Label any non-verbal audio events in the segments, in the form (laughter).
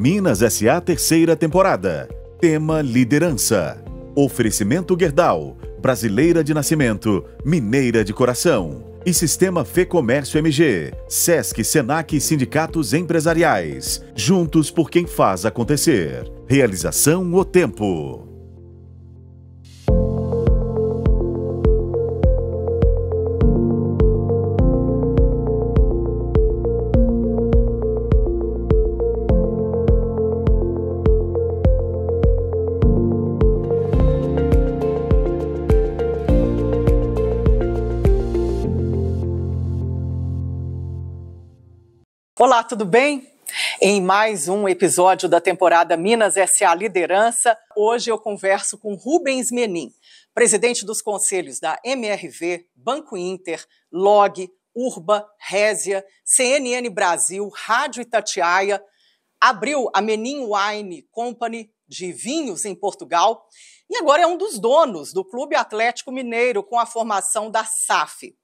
Minas SA terceira temporada. Tema liderança. Oferecimento Guerdal, brasileira de nascimento, mineira de coração. E Sistema Fê Comércio MG, SESC, SENAC e sindicatos empresariais. Juntos por quem faz acontecer. Realização O Tempo. Olá, tudo bem? Em mais um episódio da temporada Minas SA Liderança, hoje eu converso com Rubens Menin, presidente dos conselhos da MRV, Banco Inter, Log, Urba, Résia, CNN Brasil, Rádio Itatiaia, abriu a Menin Wine Company de vinhos em Portugal e agora é um dos donos do Clube Atlético Mineiro com a formação da SAF.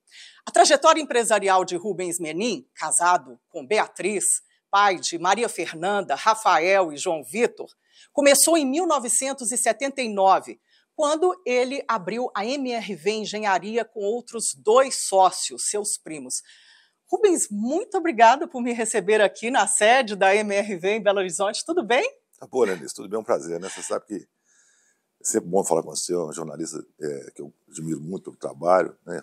A trajetória empresarial de Rubens Menin, casado com Beatriz, pai de Maria Fernanda, Rafael e João Vitor, começou em 1979, quando ele abriu a MRV Engenharia com outros dois sócios, seus primos. Rubens, muito obrigado por me receber aqui na sede da MRV em Belo Horizonte. Tudo bem? Tá bom, Anice, tudo bem, é um prazer, né? Você sabe que é sempre bom falar com você, é um jornalista é, que eu admiro muito o trabalho, né?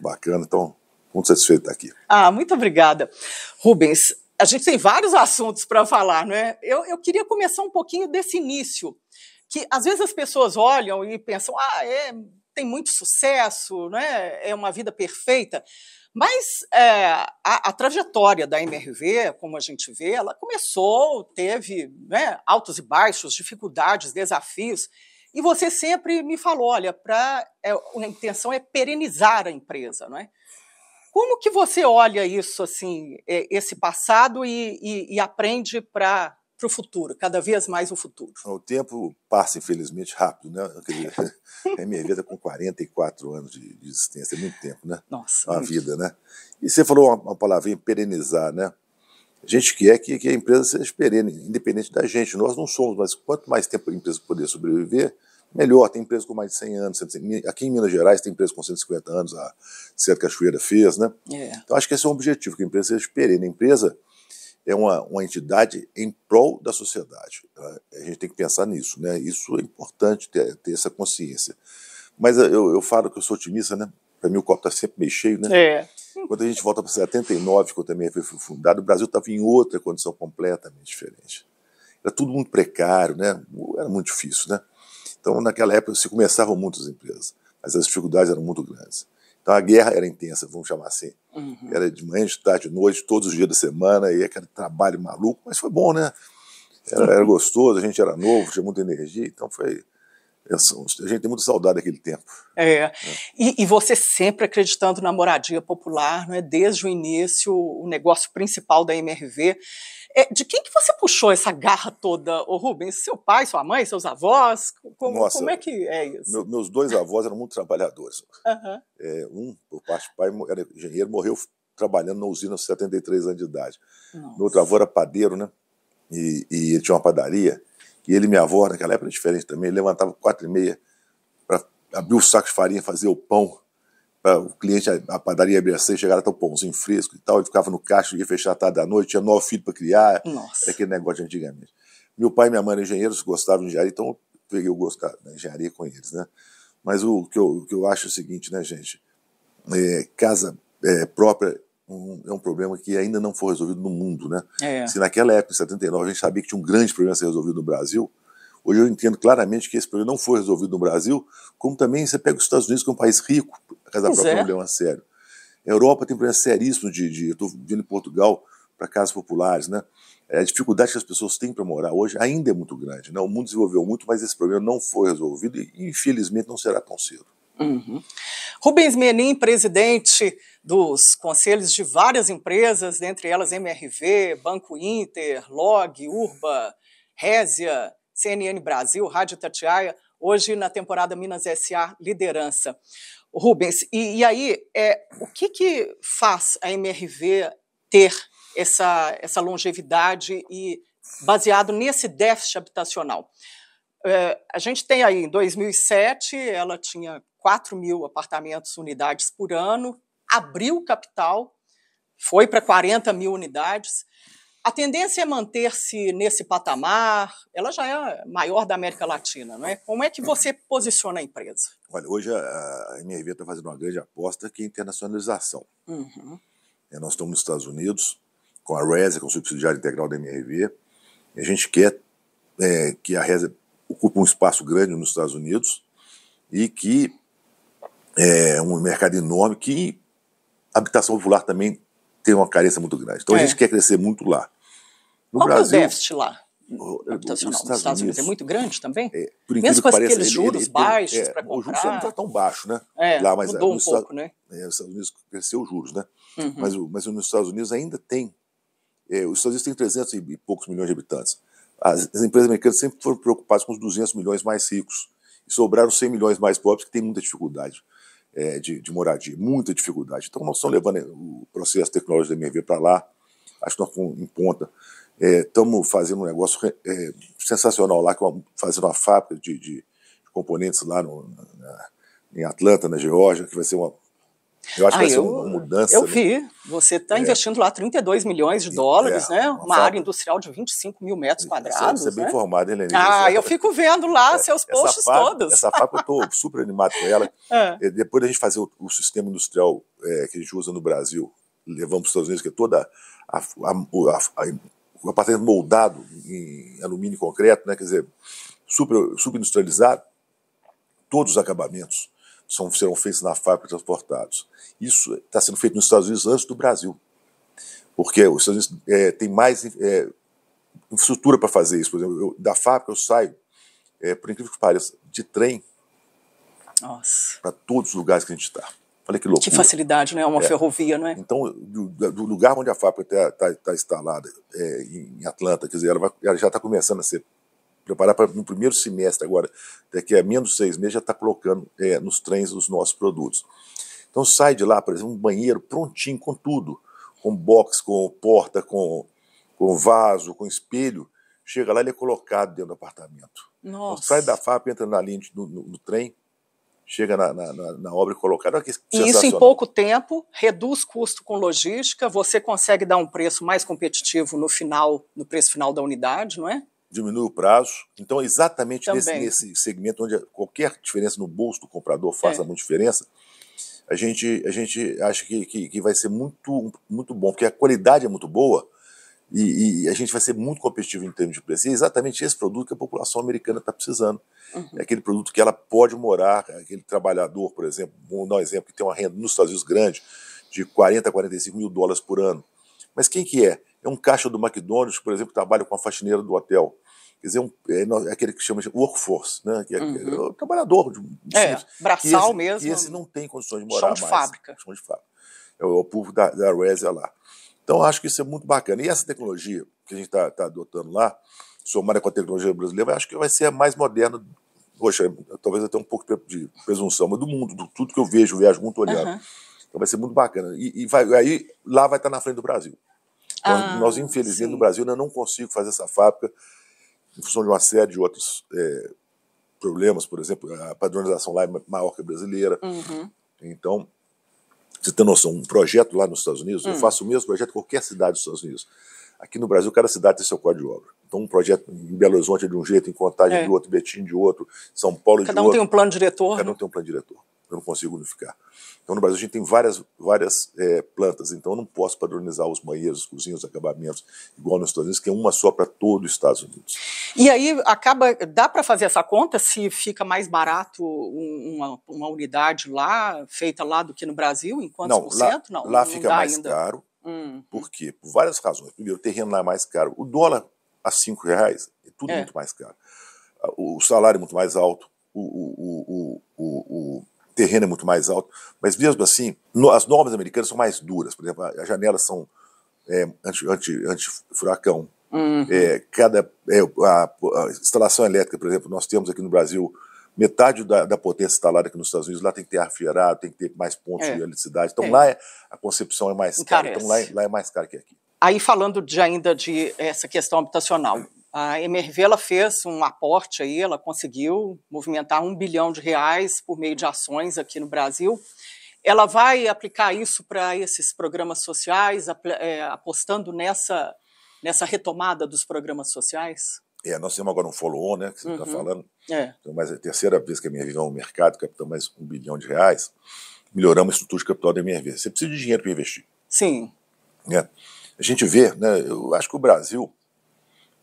Bacana, então, muito satisfeito aqui Ah, muito obrigada. Rubens, a gente tem vários assuntos para falar, não é? Eu, eu queria começar um pouquinho desse início, que às vezes as pessoas olham e pensam, ah, é, tem muito sucesso, né? é uma vida perfeita, mas é, a, a, trajetória da MRV, como a gente vê, ela começou, teve né, altos e baixos, dificuldades, desafios, e você sempre me falou, olha, pra, é, a intenção é perenizar a empresa, não é? Como que você olha isso, assim, é, esse passado e, e, e aprende para o futuro, cada vez mais o futuro? O tempo passa, infelizmente, rápido, né? A (laughs) é minha vida com 44 anos de, de existência, é muito tempo, né? Nossa. Uma vida, né? E você falou uma, uma palavrinha, perenizar, né? A gente quer que, que a empresa seja perene, independente da gente. Nós não somos, mas quanto mais tempo a empresa poder sobreviver, melhor. Tem empresa com mais de 100 anos. Aqui em Minas Gerais tem empresa com 150 anos, a Certo Cachoeira fez, né? É. Então acho que esse é um objetivo, que a empresa seja perene. A empresa é uma, uma entidade em prol da sociedade. A gente tem que pensar nisso, né? Isso é importante ter, ter essa consciência. Mas eu, eu falo que eu sou otimista, né? Para mim o copo está sempre meio cheio, né? É. Quando a gente volta para 79, quando também foi fundado, o Brasil estava em outra condição completamente diferente. Era tudo muito precário, né? Era muito difícil, né? Então, naquela época, se começavam muitas empresas, mas as dificuldades eram muito grandes. Então, a guerra era intensa, vamos chamar assim. Uhum. Era de manhã, de tarde, de noite, todos os dias da semana, e aquele trabalho maluco, mas foi bom, né? Era, era gostoso, a gente era novo, tinha muita energia, então foi, a gente tem muito saudade daquele tempo. É. é. E, e, você sempre acreditando na moradia popular, não é? desde o início, o negócio principal da MRV. É, de quem que você puxou essa garra toda, ô Rubens? Seu pai, sua mãe, seus avós? Como, Nossa, como é que é isso? Meu, meus dois avós eram muito trabalhadores. Uhum. É, um, por parte do pai, era engenheiro, morreu trabalhando na usina aos 73 anos de idade. Nossa. Meu outro avô era padeiro, né? E, e ele tinha uma padaria que ele e minha avó, naquela época era diferente também, levantava quatro e meia para abrir o saco de farinha, fazer o pão, para o cliente, a, padaria abrir às seis, chegava até tá o pãozinho fresco e tal, ele ficava no caixa, ia fechar à tarde da noite, tinha nove filhos para criar, Nossa. era aquele negócio de antigamente. Meu pai e minha mãe eram engenheiros, gostavam de engenharia, então eu peguei o gosto da engenharia com eles, né? Mas o que eu, o que eu acho é o seguinte, né, gente? É, casa é, própria é um problema que ainda não foi resolvido no mundo. Né? É. Se naquela época, em 79, a gente sabia que tinha um grande problema a ser resolvido no Brasil, hoje eu entendo claramente que esse problema não foi resolvido no Brasil, como também você pega os Estados Unidos, que é um país rico, a casa própria é um problema sério. A Europa tem problemas seríssimos de, de. Eu estou vindo em Portugal para casas populares, né? É, a dificuldade que as pessoas têm para morar hoje ainda é muito grande. Né? O mundo desenvolveu muito, mas esse problema não foi resolvido e, infelizmente, não será tão cedo. Uhum. Rubens Menin, presidente dos conselhos de várias empresas, dentre elas MRV, Banco Inter, Log, Urba, Résia, CNN Brasil, Rádio Tatiaia, hoje na temporada Minas SA Liderança. Rubens, e, e aí, é, o que, que faz a MRV ter essa, essa longevidade e baseado nesse déficit habitacional? É, a gente tem aí, em 2007, ela tinha 4 mil apartamentos, unidades por ano, abriu capital, foi para 40 mil unidades. A tendência é manter-se nesse patamar, ela já é maior da América Latina, não é? Como é que você posiciona a empresa? Olha, hoje a MRV está fazendo uma grande aposta que é internacionalização. Uhum. É, nós estamos nos Estados Unidos, com a Reza, com é o subsidiário integral da MRV, e a gente quer é, que a Reza ocupe um espaço grande nos Estados Unidos e que é um mercado enorme que habitação popular também tem uma carência muito grande. Então é. a gente quer crescer muito lá. No Qual Brasil, é o déficit lá? habitacional nos Estados, Unidos. É Unidos. é muito grande também? É, Mesmo com aqueles pareça, juros ele, é, baixos é, para comprar. O juros não está tão baixo, né? É, lá, mas, mudou um Estados, pouco, né? É, os Estados Unidos cresceu os juros, né? Uhum. Mas, mas nos Estados Unidos ainda tem. É, os Estados Unidos têm 300 e poucos milhões de habitantes. As, as, empresas americanas sempre foram preocupadas com os 200 milhões mais ricos. E sobraram 100 milhões mais pobres que têm muita dificuldade é, de, de, moradia, muita dificuldade. Então, nós estamos levando o processo tecnológico da MRV para lá, acho que nós estamos em ponta. Estamos é, fazendo um negócio é, sensacional lá, é fazendo uma fábrica de, de componentes lá no, na, em Atlanta, na Geórgia, que vai ser uma eu acho ah, que vai eu, ser uma mudança. Eu né? vi. Você está é. investindo lá 32 milhões de dólares, é, né? Uma, uma área industrial de 25 mil metros quadrados. Você é bem né? formada, Helena. Ah, essa, né? eu fico vendo lá é, seus posts todos. Essa faca eu estou super animado com ela. (laughs) É. É, depois da gente fazer o, o sistema industrial é, que a gente usa no Brasil, levamos para os Estados Unidos, que é toda a, a, a, a o apartamento moldado em alumínio e concreto, né? quer dizer, super, super industrializado, todos os acabamentos são, serão feitos na fábrica e transportados. Isso está sendo feito nos Estados Unidos antes do Brasil, porque os Estados Unidos é, tem mais é, infraestrutura para fazer isso. Por exemplo, eu, da fábrica eu saio, é, por incrível que pareça, de trem para todos os lugares que a gente está. Olha que loucura. Que facilidade, né? Uma é. ferrovia, não é? Então, do, do lugar onde a fábrica está tá, tá instalada, é, em Atlanta, quer dizer, ela, vai, ela já está começando a ser preparar para no primeiro semestre agora, daqui a menos seis meses, já está colocando é, nos trens os nossos produtos. Então sai de lá, por exemplo, um banheiro prontinho com tudo, com box, com porta, com, com vaso, com espelho. Chega lá, ele é colocado dentro do apartamento. Então, sai da FAP, entra na linha de, no, no, no trem, chega na, na, na, na obra e Olha que e isso em pouco tempo, reduz custo com logística, você consegue dar um preço mais competitivo no final, no preço final da unidade, não é? diminui o prazo. Então, é exatamente nesse, nesse, segmento onde qualquer diferença no bolso do comprador faça é. muita diferença, a gente, a gente acha que, que, que, vai ser muito, muito bom, porque a qualidade é muito boa e, e, a gente vai ser muito competitivo em termos de preço. E é exatamente esse produto que a população americana está precisando. Uhum. É aquele produto que ela pode morar, aquele trabalhador, por exemplo, vamos dar um exemplo, que tem uma renda nos Estados Unidos grande de 40 a 45 mil dólares por ano. Mas quem que é? É um caixa do McDonald's, por exemplo, que trabalha com a faxineira do hotel. Quer dizer, é um, é, é, aquele que chama de workforce, né? que é, é uhum. é, é trabalhador. De, de é, braçal esse, mesmo. E esse não tem condições de morar chão de mais. Fábrica. Chão de fábrica. É o, povo da, da lá. Então, acho que isso é muito bacana. E essa tecnologia que a gente está tá adotando lá, somada com a tecnologia brasileira, acho que vai ser a mais moderna poxa, talvez até um pouco de presunção, mas do mundo, do tudo que eu vejo, viajo muito olhando. Uhum. Então vai ser muito bacana. E, e vai, aí lá vai estar na frente do Brasil. Então, ah, nós, infelizmente, sim. no Brasil, ainda né, não consigo fazer essa fábrica em função de uma série de outros é, problemas, por exemplo, a padronização lá é maior que a brasileira. Uhum. Então, você tem noção, um projeto lá nos Estados Unidos, uhum. eu hum. faço o mesmo projeto em qualquer cidade dos Estados Unidos. Aqui no Brasil, cada cidade tem seu código de obra. Então, um projeto em Belo Horizonte é de um jeito, em Contagem é. de é. outro, Betim de outro, São Paulo cada é de um outro. Cada um tem um plano diretor. Cada né? um tem um plano diretor eu não consigo unificar. Então, no Brasil, a gente tem várias, várias é, plantas, então eu não posso padronizar os banheiros, os cozinhos, os acabamentos, igual nos Estados Unidos, que é uma só para todo os Estados Unidos. E aí, acaba, dá para fazer essa conta se fica mais barato uma, uma, unidade lá, feita lá do que no Brasil, em quantos não, por cento? Lá, não, lá não fica mais ainda. caro. Hum. Por quê? Por várias razões. Primeiro, o terreno lá é mais caro. O dólar a cinco reais é tudo é. muito mais caro. Ah, o salário é muito mais alto. o, o, o, o terreno é muito mais alto, mas mesmo assim, no, as normas americanas são mais duras. Por exemplo, as janelas são é, anti-furacão. Anti, anti Uhum. É, cada é, a, a, instalação elétrica, por exemplo, nós temos aqui no Brasil metade da, da, potência instalada aqui nos Estados Unidos, lá tem que ter ar tem que ter mais pontos é. de eletricidade. Então é. lá é, a concepção é mais Encarece. cara, então lá, é, lá, é mais cara que aqui. Aí falando de ainda de essa questão habitacional, a Emerve ela fez um aporte aí, ela conseguiu movimentar um bilhão de reais por meio de ações aqui no Brasil. Ela vai aplicar isso para esses programas sociais, é, apostando nessa, nessa retomada dos programas sociais? É, nós temos agora um follow-on, né, que você está uhum. falando. É. Então, mas é a terceira vez que a minha vida é um mercado, capitão mais um bilhão de reais, melhoramos a estrutura de capital da MRV. Você precisa de dinheiro para investir. Sim. É. A gente vê, né, eu acho que o Brasil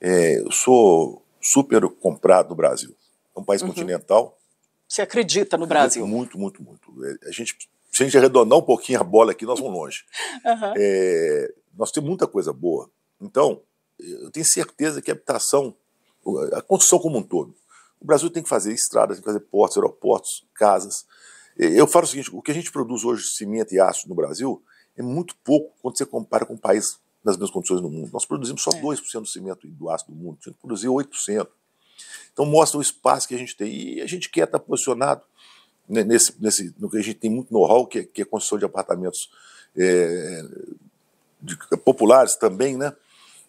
é, eu sou super comprado no Brasil. É um país uhum. continental. Você acredita no Brasil? Muito, muito, muito. É, a gente, se a gente arredondar um pouquinho a bola aqui, nós vamos longe. Uhum. (laughs) É, nós temos muita coisa boa. Então, eu tenho certeza que a habitação, a construção como um todo, o Brasil tem que fazer estradas, tem que fazer portos, aeroportos, casas. Eu falo o seguinte: o que a gente produz hoje de cimento e aço no Brasil é muito pouco quando você compara com um país nas mesmas condições no mundo. Nós produzimos só é. 2% do cimento e do aço do mundo, tinha que produzir 8%. Então mostra o espaço que a gente tem. E a gente quer estar posicionado né, nesse, nesse, no que a gente tem muito know-how, que, é, que é construção de apartamentos é, de, populares também, né?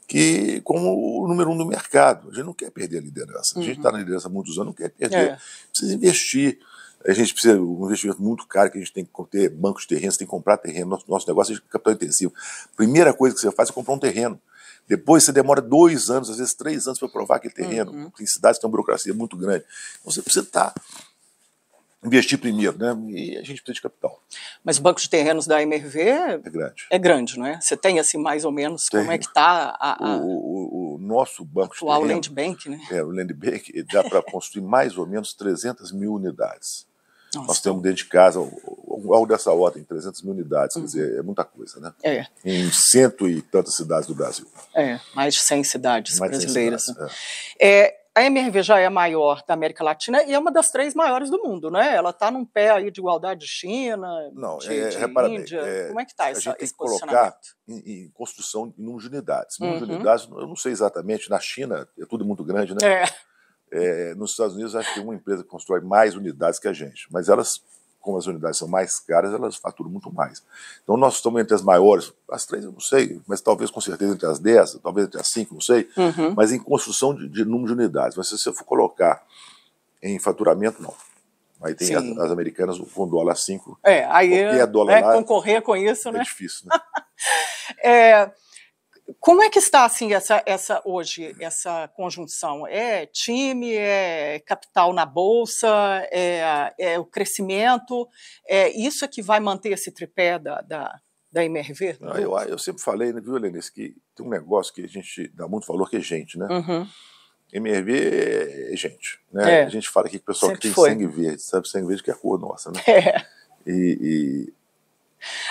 que como o número um do mercado. A gente não quer perder a liderança. A gente está uhum. na liderança há muitos anos, não quer perder. É. Precisa investir a gente precisa de um investimento muito caro, que a gente tem que ter bancos de terreno, você tem que comprar terreno, nosso, nosso negócio é capital intensivo. Primeira coisa que você faz é comprar um terreno. Depois você demora dois anos, às vezes três anos para provar aquele terreno. Uhum. Tem cidades que têm uma burocracia muito grande. Então você precisa estar tá investir primeiro, né? E a gente precisa de capital. Mas o banco de terrenos da MRV é grande, é grande não é? Você tem assim mais ou menos tem. como é que está a, a... O, o, o, nosso banco de terrenos, o Land Bank, né? É, o Land Bank dá para construir mais ou menos 300 mil unidades. Nossa. Nós temos dentro de casa algo dessa ordem, 300 mil unidades, quer uhum. dizer, é muita coisa, né? É. Em cento e tantas cidades do Brasil. É, mais de 100 cidades mais brasileiras. 100 cidades, né? é a MRV já é a maior da América Latina e é uma das três maiores do mundo, né? Ela está num pé aí de igualdade de China, Não, de, é, é de repara Índia. É, Como é que está isso? A gente tem que colocar em, em, construção em de unidades. Número de uhum. unidades, eu não sei exatamente, na China é tudo muito grande, né? É. É, nos Estados Unidos, acho que tem uma empresa que constrói mais unidades que a gente, mas elas como as unidades são mais caras, elas faturam muito mais. Então nós estamos entre as maiores, as três eu não sei, mas talvez com certeza entre as dez, talvez entre as cinco, não sei, uhum. mas em construção de, de, número de unidades. Mas se você for colocar em faturamento, não. Aí tem as, as, americanas com dólar 5. É, aí é, dólar é, lá, concorrer com isso, é né? É difícil, né? (laughs) é... Como é que está assim essa, essa hoje essa conjunção? É time, é capital na bolsa, é, é o crescimento, é isso é que vai manter esse tripé da, da, da MRV? Não, ah, eu, ah, eu, sempre falei, né, viu, Helenice, que tem um negócio que a gente dá muito valor que é gente, né? Uhum. MRV é gente, né? É. A gente fala aqui que o pessoal que tem foi. sangue verde, sabe? Sangue verde que é a cor nossa, né? (laughs) É. E, e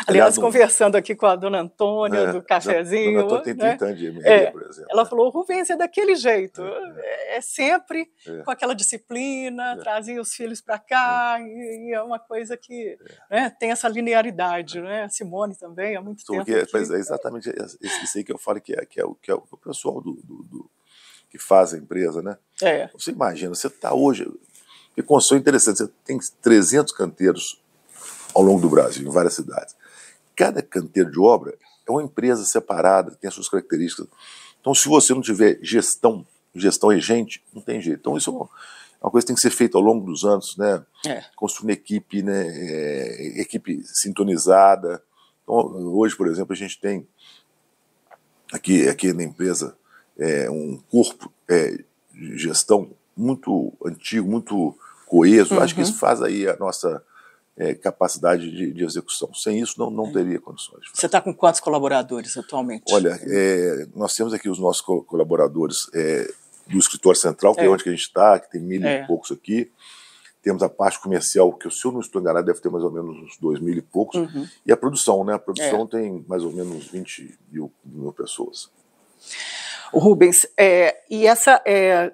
Aliás, Aliás conversando aqui com a dona Antônia, é, do cafezinho. Dona né? é, por exemplo. Ela falou, Rubens, é daquele jeito. É, é, é, é sempre é. com aquela disciplina, trazia os filhos para cá, e, e, é uma coisa que né, tem essa linearidade. Né? Simone também, há muito Porque, tempo. Mas é exatamente isso que eu falo que é, que é, o, que é o pessoal do, do, do que faz a empresa, né? Você imagina, você está hoje... Que construção interessante, você tem 300 canteiros ao longo do Brasil, em várias cidades. Cada canteiro de obra é uma empresa separada, tem as suas características. Então, se você não tiver gestão, gestão e gente, não tem jeito. Então, isso é, é uma, coisa que tem que ser feita ao longo dos anos, né? É. Construir uma equipe, né? É, equipe sintonizada. Então, hoje, por exemplo, a gente tem aqui, aqui na empresa é, um corpo é, de gestão muito antigo, muito coeso. Uhum. Acho que uhum. isso faz aí a nossa é, capacidade de, de, execução. Sem isso, não, não é. teria condições. Você está com quantos colaboradores atualmente? Olha, é, nós temos aqui os nossos co colaboradores é, do escritório central, que é, é. onde que a gente está, que tem mil e poucos aqui. Temos a parte comercial, que se eu não estou enganado, deve ter mais ou menos uns dois mil e poucos. Uhum. E a produção, né? A produção tem mais ou menos 20 mil, mil pessoas. Rubens, é, e essa é,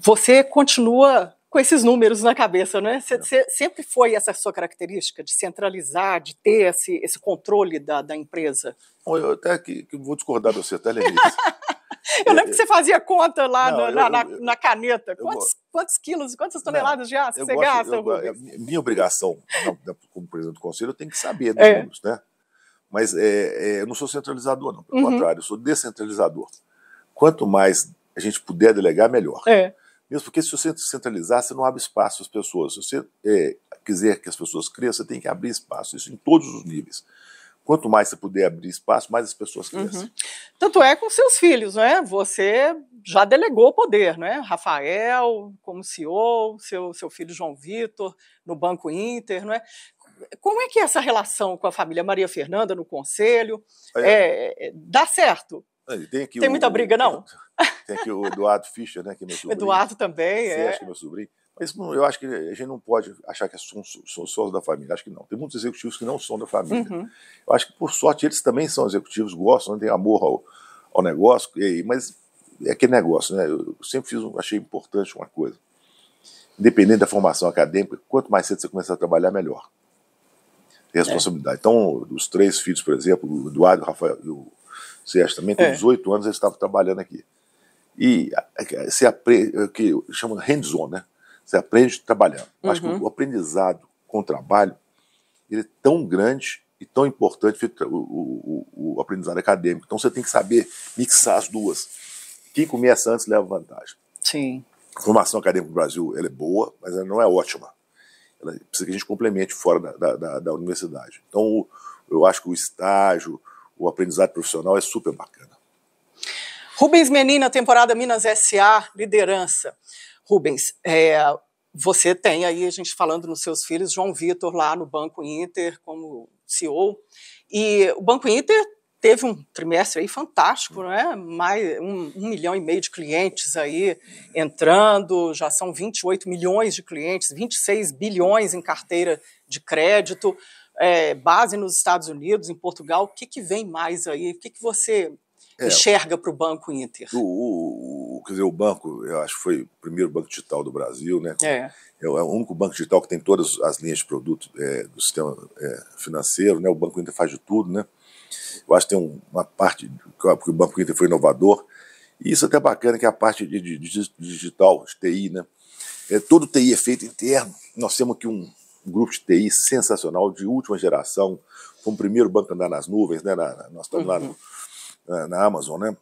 você continua com esses números na cabeça, né? Você é. sempre foi essa sua característica de centralizar, de ter esse, esse controle da, da empresa? Bom, eu até que, que vou discordar de você, até Lenice. (laughs) eu lembro é, que você fazia conta lá não, eu, na, eu, na, caneta. Quantos, eu, quantos, quilos, quantas toneladas não, de aço você gasta? Eu, é minha obrigação, como presidente do conselho, eu tenho que saber dos é. números, né? Mas é, é, eu não sou centralizador, não. Pelo uhum. contrário, eu sou descentralizador. Quanto mais a gente puder delegar, melhor. É. Mesmo porque se você centralizar, você não abre espaço às pessoas. Se você é, quiser que as pessoas cresçam, você tem que abrir espaço, isso em todos os níveis. Quanto mais você puder abrir espaço, mais as pessoas crescem. Uhum. Tanto é com seus filhos, né? Você já delegou o poder, né? Rafael como CEO, seu, seu filho João Vitor no Banco Inter, não é? Como é que é essa relação com a família Maria Fernanda no conselho é. É, é dá certo? Tem, tem o, muita briga, não? Tem aqui o Eduardo Fischer, né, que é meu sobrinho. Eduardo também, Você é. que é meu sobrinho. Mas eu acho que a gente não pode achar que é são, só da família. Acho que não. Tem muitos executivos que não são da família. Uhum. Eu acho que, por sorte, eles também são executivos, gostam, têm amor ao, ao negócio. E, mas é aquele negócio, né? Eu sempre fiz, achei importante uma coisa. Independente da formação acadêmica, quanto mais cedo você começar a trabalhar, melhor. Tem é. responsabilidade. É. Então, os três filhos, por exemplo, o Eduardo, o Rafael e o Sérgio também, com é. 18 anos, eu estava trabalhando aqui. E é, é, se aprende, é, que chama hands-on, né? Você aprende trabalhando. Uhum. Acho que o aprendizado com o trabalho ele é tão grande e tão importante o, o, o, aprendizado acadêmico. Então você tem que saber mixar as duas. Quem começa antes leva vantagem. Sim. A formação acadêmica do Brasil ela é boa, mas ela não é ótima. Ela precisa que a gente complemente fora da, da, da, da universidade. Então eu acho que o estágio, o aprendizado profissional é super bacana. Rubens Menina, temporada Minas SA, liderança. Rubens, é, você tem aí, a gente falando nos seus filhos, João Vitor lá no Banco Inter como CEO, e o Banco Inter teve um trimestre aí fantástico, né? Mais um, um, milhão e meio de clientes aí entrando, já são 28 milhões de clientes, 26 bilhões em carteira de crédito é, base nos Estados Unidos, em Portugal, o que, que vem mais aí? O que, que você é, enxerga para o Banco Inter? O, o, quer dizer, o banco, eu acho que foi o primeiro banco digital do Brasil, né? É. é o é único banco digital que tem todas as linhas de produto é, do sistema é, financeiro, né? O Banco Inter faz de tudo, né? Eu acho que tem uma parte, porque o Banco Inter foi inovador, e isso é até bacana, que é a parte de, de, de digital, de TI, né? É, todo TI é feito interno. Nós temos aqui um, grupo de TI sensacional, de última geração. Foi o primeiro banco a andar nas nuvens, né? Na, na, nós estamos lá no, uhum. na, na, Amazon, né?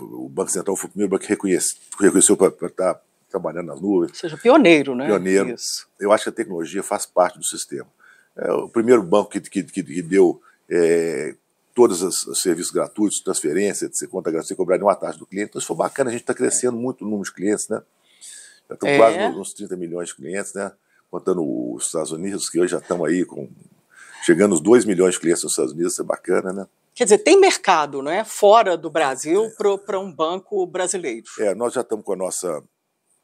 o Banco Central foi o primeiro banco que reconhece, reconheceu para estar tá trabalhando nas nuvens. Ou seja, pioneiro, né? Pioneiro. Isso. Eu acho que a tecnologia faz parte do sistema. É o primeiro banco que, que, que, que deu é, todos os, serviços gratuitos, transferência, ser conta gratuita, cobrar uma taxa do cliente. Então, isso foi bacana, a gente está crescendo é. muito o número de clientes, né? Já estão é. quase uns 30 milhões de clientes, né? Contando os Estados Unidos, que hoje já estão aí com. Chegando os 2 milhões de clientes nos Estados Unidos, isso é bacana, né? Quer dizer, tem mercado, né, Fora do Brasil é. para um banco brasileiro. É, nós já estamos com a nossa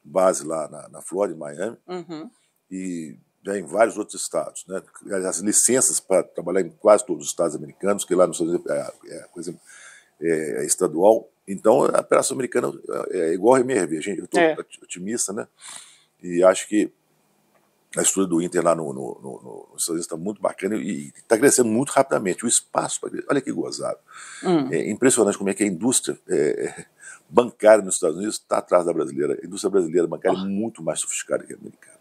base lá na, na Flórida, em Miami, uhum. e já em vários outros estados. Né? As licenças para trabalhar em quase todos os estados americanos, que lá nos Estados Unidos é, é, coisa é, é estadual, então, a operação americana é, é igual a MRV. Gente, eu estou é. otimista, né? E acho que a estrutura do Inter lá no, no, no, no Estados está muito bacana e está crescendo muito rapidamente. O espaço para Olha que gozado. Hum. É impressionante como é que a indústria é, é bancária nos Estados Unidos está atrás da brasileira. A indústria brasileira bancária é ah. muito mais sofisticada que a americana.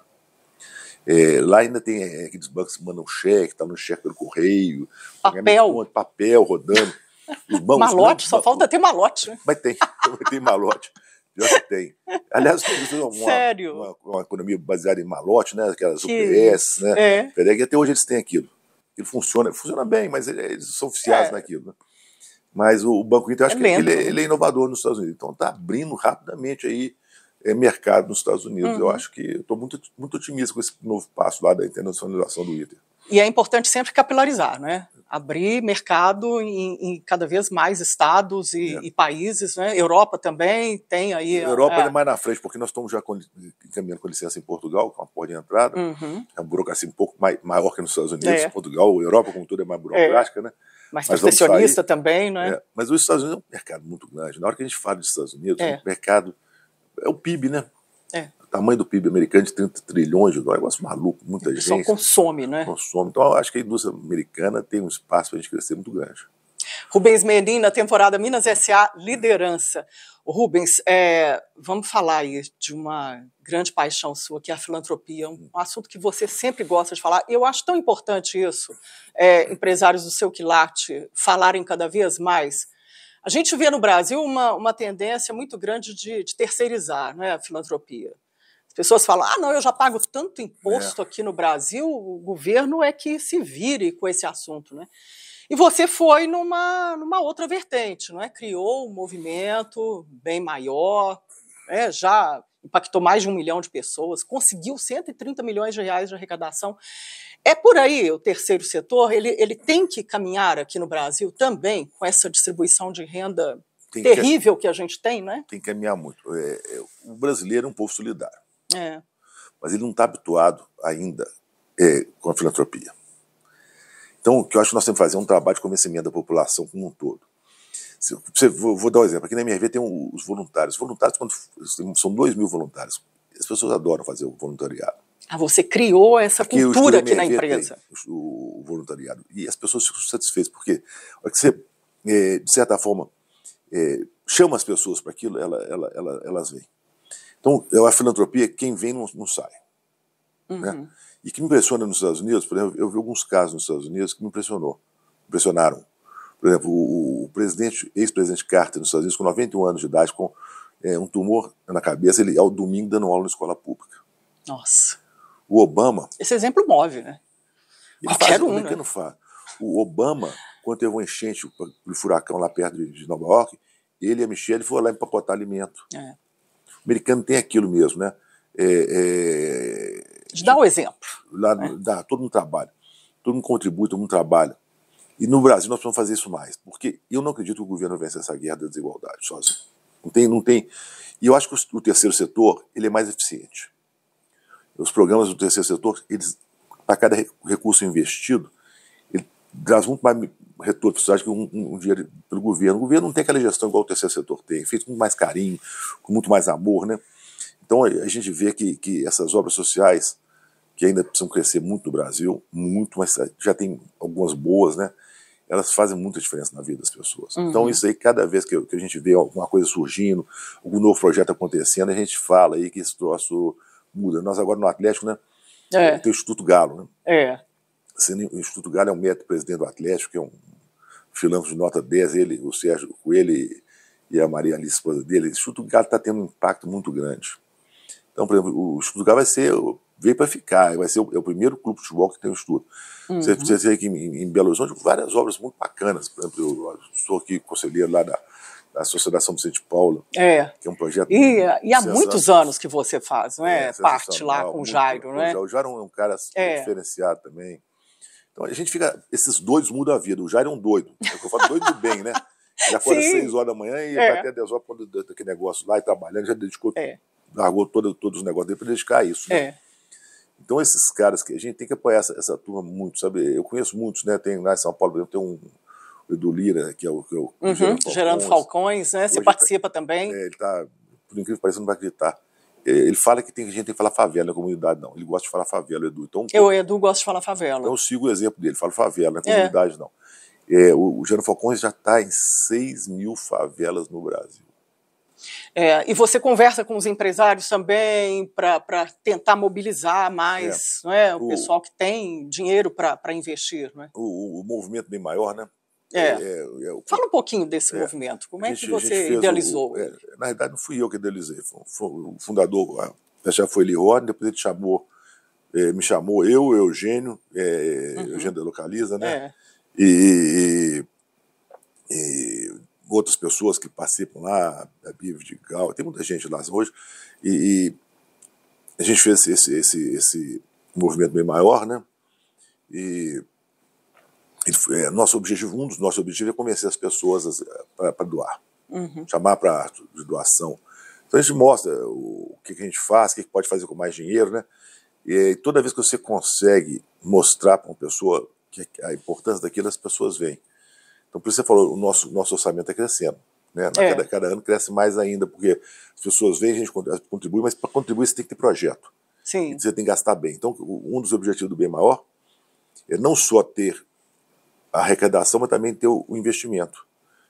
É, lá ainda tem é, aqueles bancos que mandam cheque, está no cheque pelo correio, papel, papel rodando. Irmãos, né? malote, só falta ter malote. Mas tem, tem malote. Pior que tem. Aliás, uma, Sério? Uma, uma, economia baseada em malote, né? Aquelas UPS, né? É. Fedeg, até hoje eles têm aquilo. Ele funciona, funciona bem, mas eles são oficiais é. naquilo. Né? Mas o, o Banco Inter, eu acho é que ele, ele, é inovador nos Estados Unidos. Então está abrindo rapidamente aí é, mercado nos Estados Unidos. Uhum. Eu acho que estou muito, muito otimista com esse novo passo lá da internacionalização do Inter. E é importante sempre capilarizar, né? abrir mercado em, em, cada vez mais estados e, é. e, países, né? Europa também tem aí. Europa é. é. mais na frente, porque nós estamos já com, caminhando com licença em Portugal, com a porta de entrada. Uhum. É uma burocracia um pouco mais, maior que nos Estados Unidos, é. Portugal, Europa, como tudo, é mais burocrática, é. né? Mais mas protecionista também, né? É. Mas os Estados Unidos é um mercado muito grande. Na hora que a gente fala dos Estados Unidos, é o mercado. É o PIB, né? É tamanho do PIB americano é de 30 trilhões de dólares, negócio maluco, muita gente. Só consome, né? Consome. Então, acho que a indústria americana tem um espaço para a gente crescer muito grande. Rubens Menin, na temporada Minas SA, liderança. Rubens, é, vamos falar aí de uma grande paixão sua, que é a filantropia, é um, hum. assunto que você sempre gosta de falar. E eu acho tão importante isso, é, empresários do seu quilate falarem cada vez mais. A gente vê no Brasil uma, uma tendência muito grande de, de terceirizar né, a filantropia pessoas falam: ah, não, eu já pago tanto imposto é. aqui no Brasil, o governo é que se vire com esse assunto, né? E você foi numa, numa outra vertente, não é? Criou um movimento bem maior, é, já impactou mais de um milhão de pessoas, conseguiu 130 milhões de reais de arrecadação. É por aí o terceiro setor, ele, ele tem que caminhar aqui no Brasil também com essa distribuição de renda tem terrível que, que, a gente tem, né? Tem que caminhar muito. É, é, o brasileiro é um povo solidário. É. Mas ele não está habituado ainda é, com a filantropia. Então, o que eu acho que nós temos que fazer é um trabalho de convencimento da população como um todo. Se, se, vou, vou, dar um exemplo. Aqui na MRV tem um, os voluntários. Os voluntários, quando, são dois mil voluntários. As pessoas adoram fazer o voluntariado. Ah, você criou essa aqui, cultura aqui na empresa. o, o, voluntariado. E as pessoas ficam satisfeitas, porque você, é, de certa forma, é, chama as pessoas para aquilo, ela, ela, ela, elas vêm. Então, a filantropia, é quem vem não, não sai. Né? Uhum. Né? E que me impressiona nos Estados Unidos, por exemplo, eu vi alguns casos nos Estados Unidos que me impressionou, impressionaram. Por exemplo, o, o presidente, ex-presidente Carter nos Estados Unidos, com 91 anos de idade, com é, um tumor na cabeça, ele ao domingo dando aula na escola pública. Nossa. O Obama. Esse exemplo move, né? Qualquer faz, um. Né? Faz. O Obama, quando teve um enchente, o um furacão lá perto de, de Nova York, ele e a Michelle foram lá empacotar alimento. É americano tem aquilo mesmo, né? É, é, dá o um exemplo. Lá, né? Dá, todo mundo trabalha. Todo mundo contribui, todo mundo trabalha. E no Brasil nós precisamos fazer isso mais, porque eu não acredito que o governo vença essa guerra da desigualdade sozinho. Não tem, não tem. E eu acho que o terceiro setor ele é mais eficiente. Os programas do terceiro setor, eles, a cada recurso investido, ele traz muito mais retorno precisar de um, um, um dinheiro pelo governo. O governo não tem aquela gestão igual o terceiro setor tem, feito com mais carinho, com muito mais amor, né? Então a gente vê que, que essas obras sociais, que ainda precisam crescer muito no Brasil, muito, mas já tem algumas boas, né? Elas fazem muita diferença na vida das pessoas. Uhum. Então isso aí, cada vez que, que a gente vê alguma coisa surgindo, algum novo projeto acontecendo, a gente fala aí que esse troço muda. Nós agora no Atlético, né? É. Tem o Instituto Galo, né? É. Assim, o Instituto Galo é um método presidente do Atlético, que é um filamos de nota 10, ele, o Sérgio Coelho e a Maria Alice, esposa dele, Galo está tendo um impacto muito grande. Então, por exemplo, o Galo vai ser, veio para ficar, vai ser o, é o, primeiro clube de futebol que tem um estudo. Uhum. Você, você vê aqui em, em, Belo Horizonte várias obras muito bacanas, por exemplo, eu, sou aqui conselheiro lá da, da Associação Vicente Paula, é. que é um projeto... E, e há muitos anos que você faz, não é? é Parte lá com o Jairo, não né? O Jairo é um cara é. diferenciado também. Então a gente fica. Esses doidos mudam a vida. O Jair é um doido. É eu falo doido do bem, né? Ele acorda às 6 horas da manhã e é. vai até 10 horas quando aquele negócio lá e trabalhando, já dedicou, é. largou todo, todos os negócios dele para dedicar a isso. Né? É. Então esses caras que a gente tem que apoiar essa, essa, turma muito, sabe? Eu conheço muitos, né? Tem lá em São Paulo, por exemplo, tem um o Edu Lira, que é o que é o, uhum, Gerando Falcões, Gerando Falcões né? Você tá participa tá, também. É, ele está, por incrível que pareça, não vai acreditar. Ele fala que tem, gente que fala favela na comunidade, não. Ele gosta de falar favela, Edu. Então, eu, Edu, gosto de falar favela. Então eu sigo o exemplo dele, falo favela, na é. comunidade, é. não. É, o, o Jânio Falcões já está em 6 mil favelas no Brasil. É, e você conversa com os empresários também para tentar mobilizar mais é. é. o, o, pessoal que tem dinheiro para investir. não? É? O, o, movimento bem maior, né? É. É, é Fala um pouquinho desse é. movimento. Como é gente, é que você idealizou? O, na verdade, não fui eu que idealizei. Foi, foi o fundador, já foi Liron, depois ele chamou, me chamou, eu, Eugênio, é, uhum. Eugênio Delocaliza Localiza, né? E, e, e, outras pessoas que participam lá, a Biv de Gal, tem muita gente lá hoje. E, e a gente fez esse, esse, esse movimento bem maior, né? E é, nosso objetivo, um dos nossos objetivos é convencer as pessoas eh, para doar, uhum. chamar para de doação. Então a gente mostra o, o que, a gente faz, o que, pode fazer com mais dinheiro, né? E toda vez que você consegue mostrar para uma pessoa que é, a importância daquilo, as pessoas vêm Então por isso você falou, o nosso, nosso orçamento está é crescendo. Né? É. Cada, cada, ano cresce mais ainda, porque as pessoas vêm a gente contribui, mas para contribuir você tem que ter projeto. Sim. Você tem que gastar bem. Então, um dos objetivos do Bem Maior é não só ter a arrecadação, mas também ter o, investimento.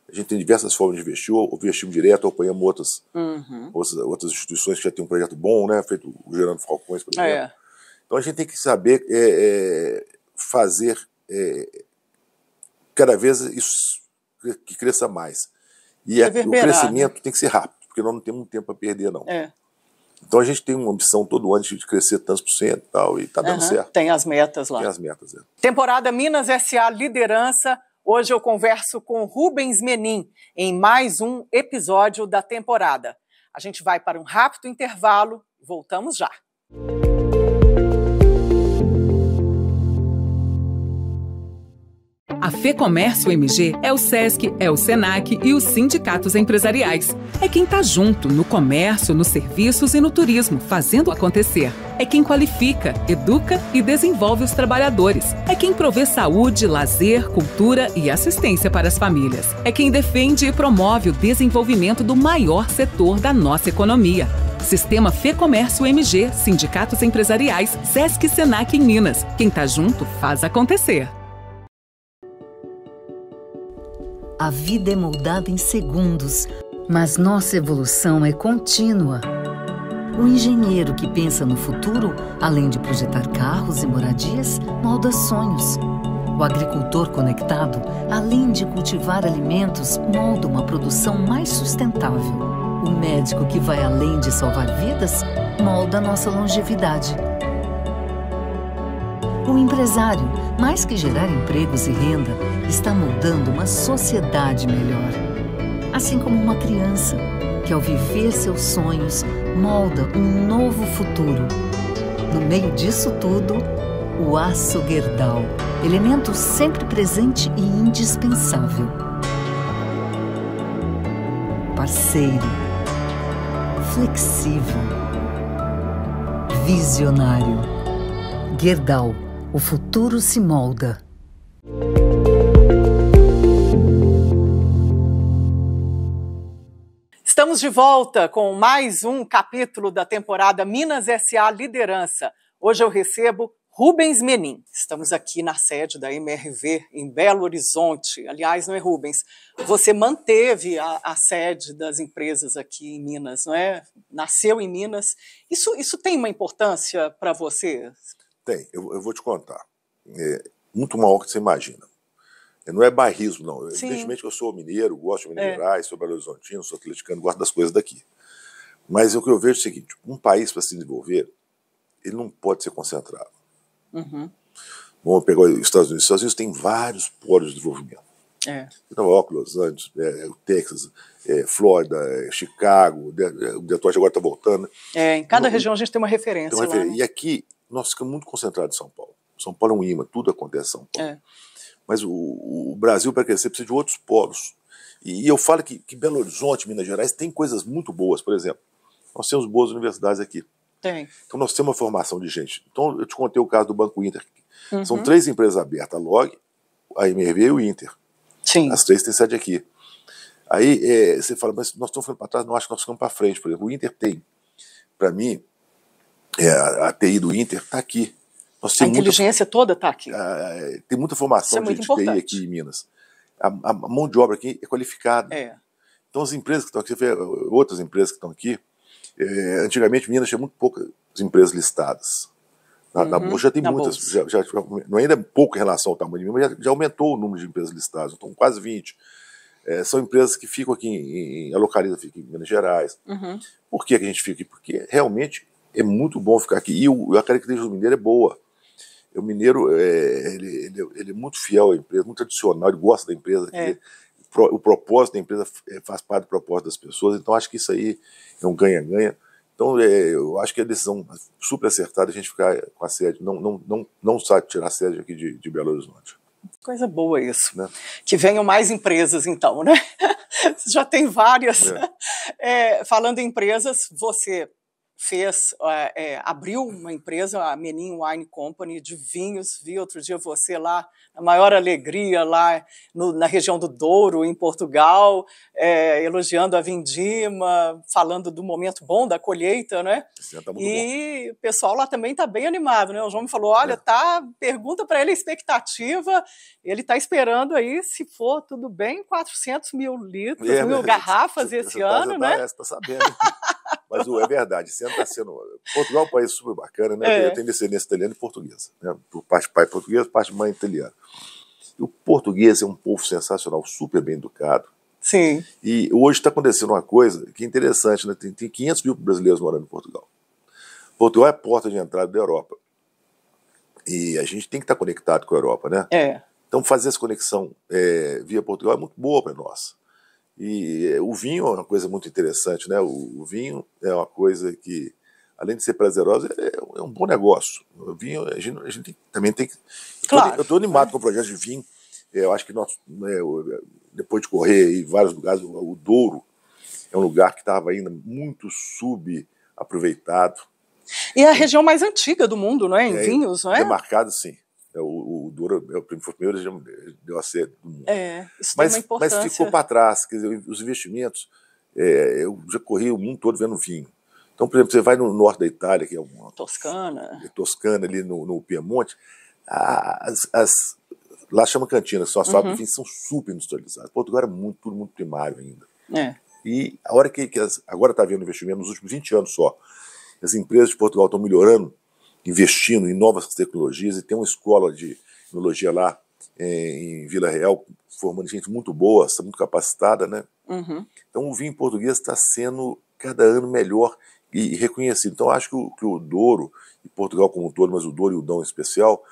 A gente tem diversas formas de investir, ou investimos direto, ou apoiamos outras, uhum. outras, outras, instituições que já têm um projeto bom, né? Feito o Gerando Falcões, por é. exemplo. É. Então a gente tem que saber é, é, fazer é, cada vez isso que cresça mais. E é o né? crescimento tem que ser rápido, porque nós não temos tempo a perder, não. Então a gente tem uma ambição todo ano de crescer tantos por cento e tal, e tá dando uhum, certo. Tem as metas lá. Tem as metas, é. Temporada Minas SA Liderança. Hoje eu converso com Rubens Menin em mais um episódio da temporada. A gente vai para um rápido intervalo, voltamos já. Fecomércio Comércio MG é o SESC, é o SENAC e os sindicatos empresariais. É quem está junto no comércio, nos serviços e no turismo, fazendo acontecer. É quem qualifica, educa e desenvolve os trabalhadores. É quem provê saúde, lazer, cultura e assistência para as famílias. É quem defende e promove o desenvolvimento do maior setor da nossa economia. Sistema Fê Comércio MG, Sindicatos Empresariais, Sesc Senac em Minas. Quem tá junto faz acontecer. A vida é moldada em segundos, mas nossa evolução é contínua. O engenheiro que pensa no futuro, além de projetar carros e moradias, molda sonhos. O agricultor conectado, além de cultivar alimentos, molda uma produção mais sustentável. O médico que vai além de salvar vidas molda nossa longevidade. O empresário, mais que gerar empregos e renda, está moldando uma sociedade melhor. Assim como uma criança, que ao viver seus sonhos, molda um novo futuro. No meio disso tudo, o aço guerdal, elemento sempre presente e indispensável. Parceiro, flexível, visionário. Guerdal o futuro se molda. Estamos de volta com mais um capítulo da temporada Minas SA Liderança. Hoje eu recebo Rubens Menin. Estamos aqui na sede da MRV em Belo Horizonte. Aliás, não é Rubens. Você manteve a, a, sede das empresas aqui em Minas, não é? Nasceu em Minas. Isso, isso tem uma importância para você? Tem, eu, eu vou te contar. É muito maior que você imagina. É, não é barrismo, não. Evidentemente que eu sou mineiro, gosto de Minas é. sou belo horizonte sou atleticano, gosto das coisas daqui. Mas o que eu vejo é o seguinte: um país para se desenvolver, ele não pode ser concentrado. Uhum. Vamos pegar os Estados Unidos. Os Estados Unidos tem vários polos de desenvolvimento. É. Nova York, Los Angeles, é, Texas, é, Flórida, é, Chicago, o Detroit agora está voltando. É, em cada no, região a gente tem uma referência. Tem uma referência. Lá, né? E aqui nós ficamos muito concentrados em São Paulo. São Paulo é um imã, tudo acontece em São Paulo. É. Mas o, o Brasil, para crescer, precisa de outros polos. E, e eu falo que, que, Belo Horizonte, Minas Gerais, tem coisas muito boas. Por exemplo, nós temos boas universidades aqui. Tem. Então nós temos uma formação de gente. Então eu te contei o caso do Banco Inter. Uhum. São três empresas abertas, a Log, a MRV e o Inter. Sim. As três têm sede aqui. Aí é, você fala, mas nós estamos falando para trás, não acho que nós ficamos para frente. Por exemplo, o Inter tem, para mim, é, a, TI do Inter está aqui. Nós a inteligência muita, toda está aqui. A, é, tem muita formação é de, de TI aqui em Minas. A, a, mão de obra aqui é qualificada. É. Então as empresas que estão aqui, vê, outras empresas que estão aqui, é, antigamente Minas tinha muito poucas empresas listadas. Na, uhum, na bolsa já tem muitas, já, já, ainda é pouco em relação ao tamanho de Minas, mas já, já, aumentou o número de empresas listadas, então quase 20. É, são empresas que ficam aqui, em, em, a localiza fica em Minas Gerais. Uhum. Por que a gente fica aqui? Porque realmente é muito bom ficar aqui. E a característica do mineiro é boa. O mineiro é, ele, ele, ele é muito fiel à empresa, muito tradicional, ele gosta da empresa. É. o propósito da empresa é, faz parte do propósito das pessoas, então acho que isso aí é um ganha-ganha. Então, é, eu acho que é decisão super acertada a gente ficar com a sede, não, não, não, não tirar a sede aqui de, de Belo Horizonte. Coisa boa isso. Né? Que venham mais empresas, então, né? (laughs) Já tem várias. É. É, falando em empresas, você fez, é, abriu uma empresa, a Menin Wine Company, de vinhos. Vi outro dia você lá, a maior alegria, lá no, na região do Douro, em Portugal, é, elogiando a vindima, falando do momento bom da colheita, né? Sim, tá e bom. o pessoal lá também está bem animado, né? O João me falou: olha, é. tá, pergunta para ele a expectativa, ele está esperando aí, se for tudo bem, 400 mil litros, é, mil né? garrafas esse ano, tá, né? Tá, sabendo. (laughs) Mas é verdade, sempre está sendo. Portugal é um país super bacana, né? É. Eu tenho descendência italiana e portuguesa. Né? Por parte pai português, parte mãe italiana. E o português é um povo sensacional, super bem educado. Sim. E hoje está acontecendo uma coisa que é interessante, né? Tem, tem 500 mil brasileiros morando em Portugal. Portugal é a porta de entrada da Europa. E a gente tem que estar tá conectado com a Europa, né? É. Então fazer essa conexão é, via Portugal é muito boa para nós. E eh, o vinho é uma coisa muito interessante, né? O, vinho é uma coisa que, além de ser prazerosa, é, é, é um bom negócio. O vinho, a gente, a gente tem, também tem que. Claro. Eu estou animado é. com o projeto de vinho. É, eu acho que nós, né, depois de correr em vários lugares, o Douro é um lugar que estava ainda muito subaproveitado. E é a região mais antiga do mundo, não é? Em é, vinhos, não é? Demarcado, sim. É, o, o Douro foi o primeiro deu a ser do mundo. É, isso mas, tem uma importância. mas ficou para trás, quer dizer, os investimentos. É, eu já corri o mundo todo vendo vinho. Então, por exemplo, você vai no norte da Itália, que é uma. Toscana. É Toscana, ali no, no Piemonte, as, as, lá chama cantina, são as uhum. fábricas uhum. de são super industrializadas. Portugal era muito, tudo muito primário ainda. É. E a hora que, que as, agora está havendo investimento, nos últimos 20 anos só, as empresas de Portugal estão melhorando investindo em novas tecnologias e tem uma escola de tecnologia lá é, em Vila Real, formando gente muito boa, muito capacitada, né? Uhum. Então o vinho português está sendo cada ano melhor e reconhecido. Então acho que o, que o Douro, e Portugal como um todo, mas o Douro e o Dão em especial,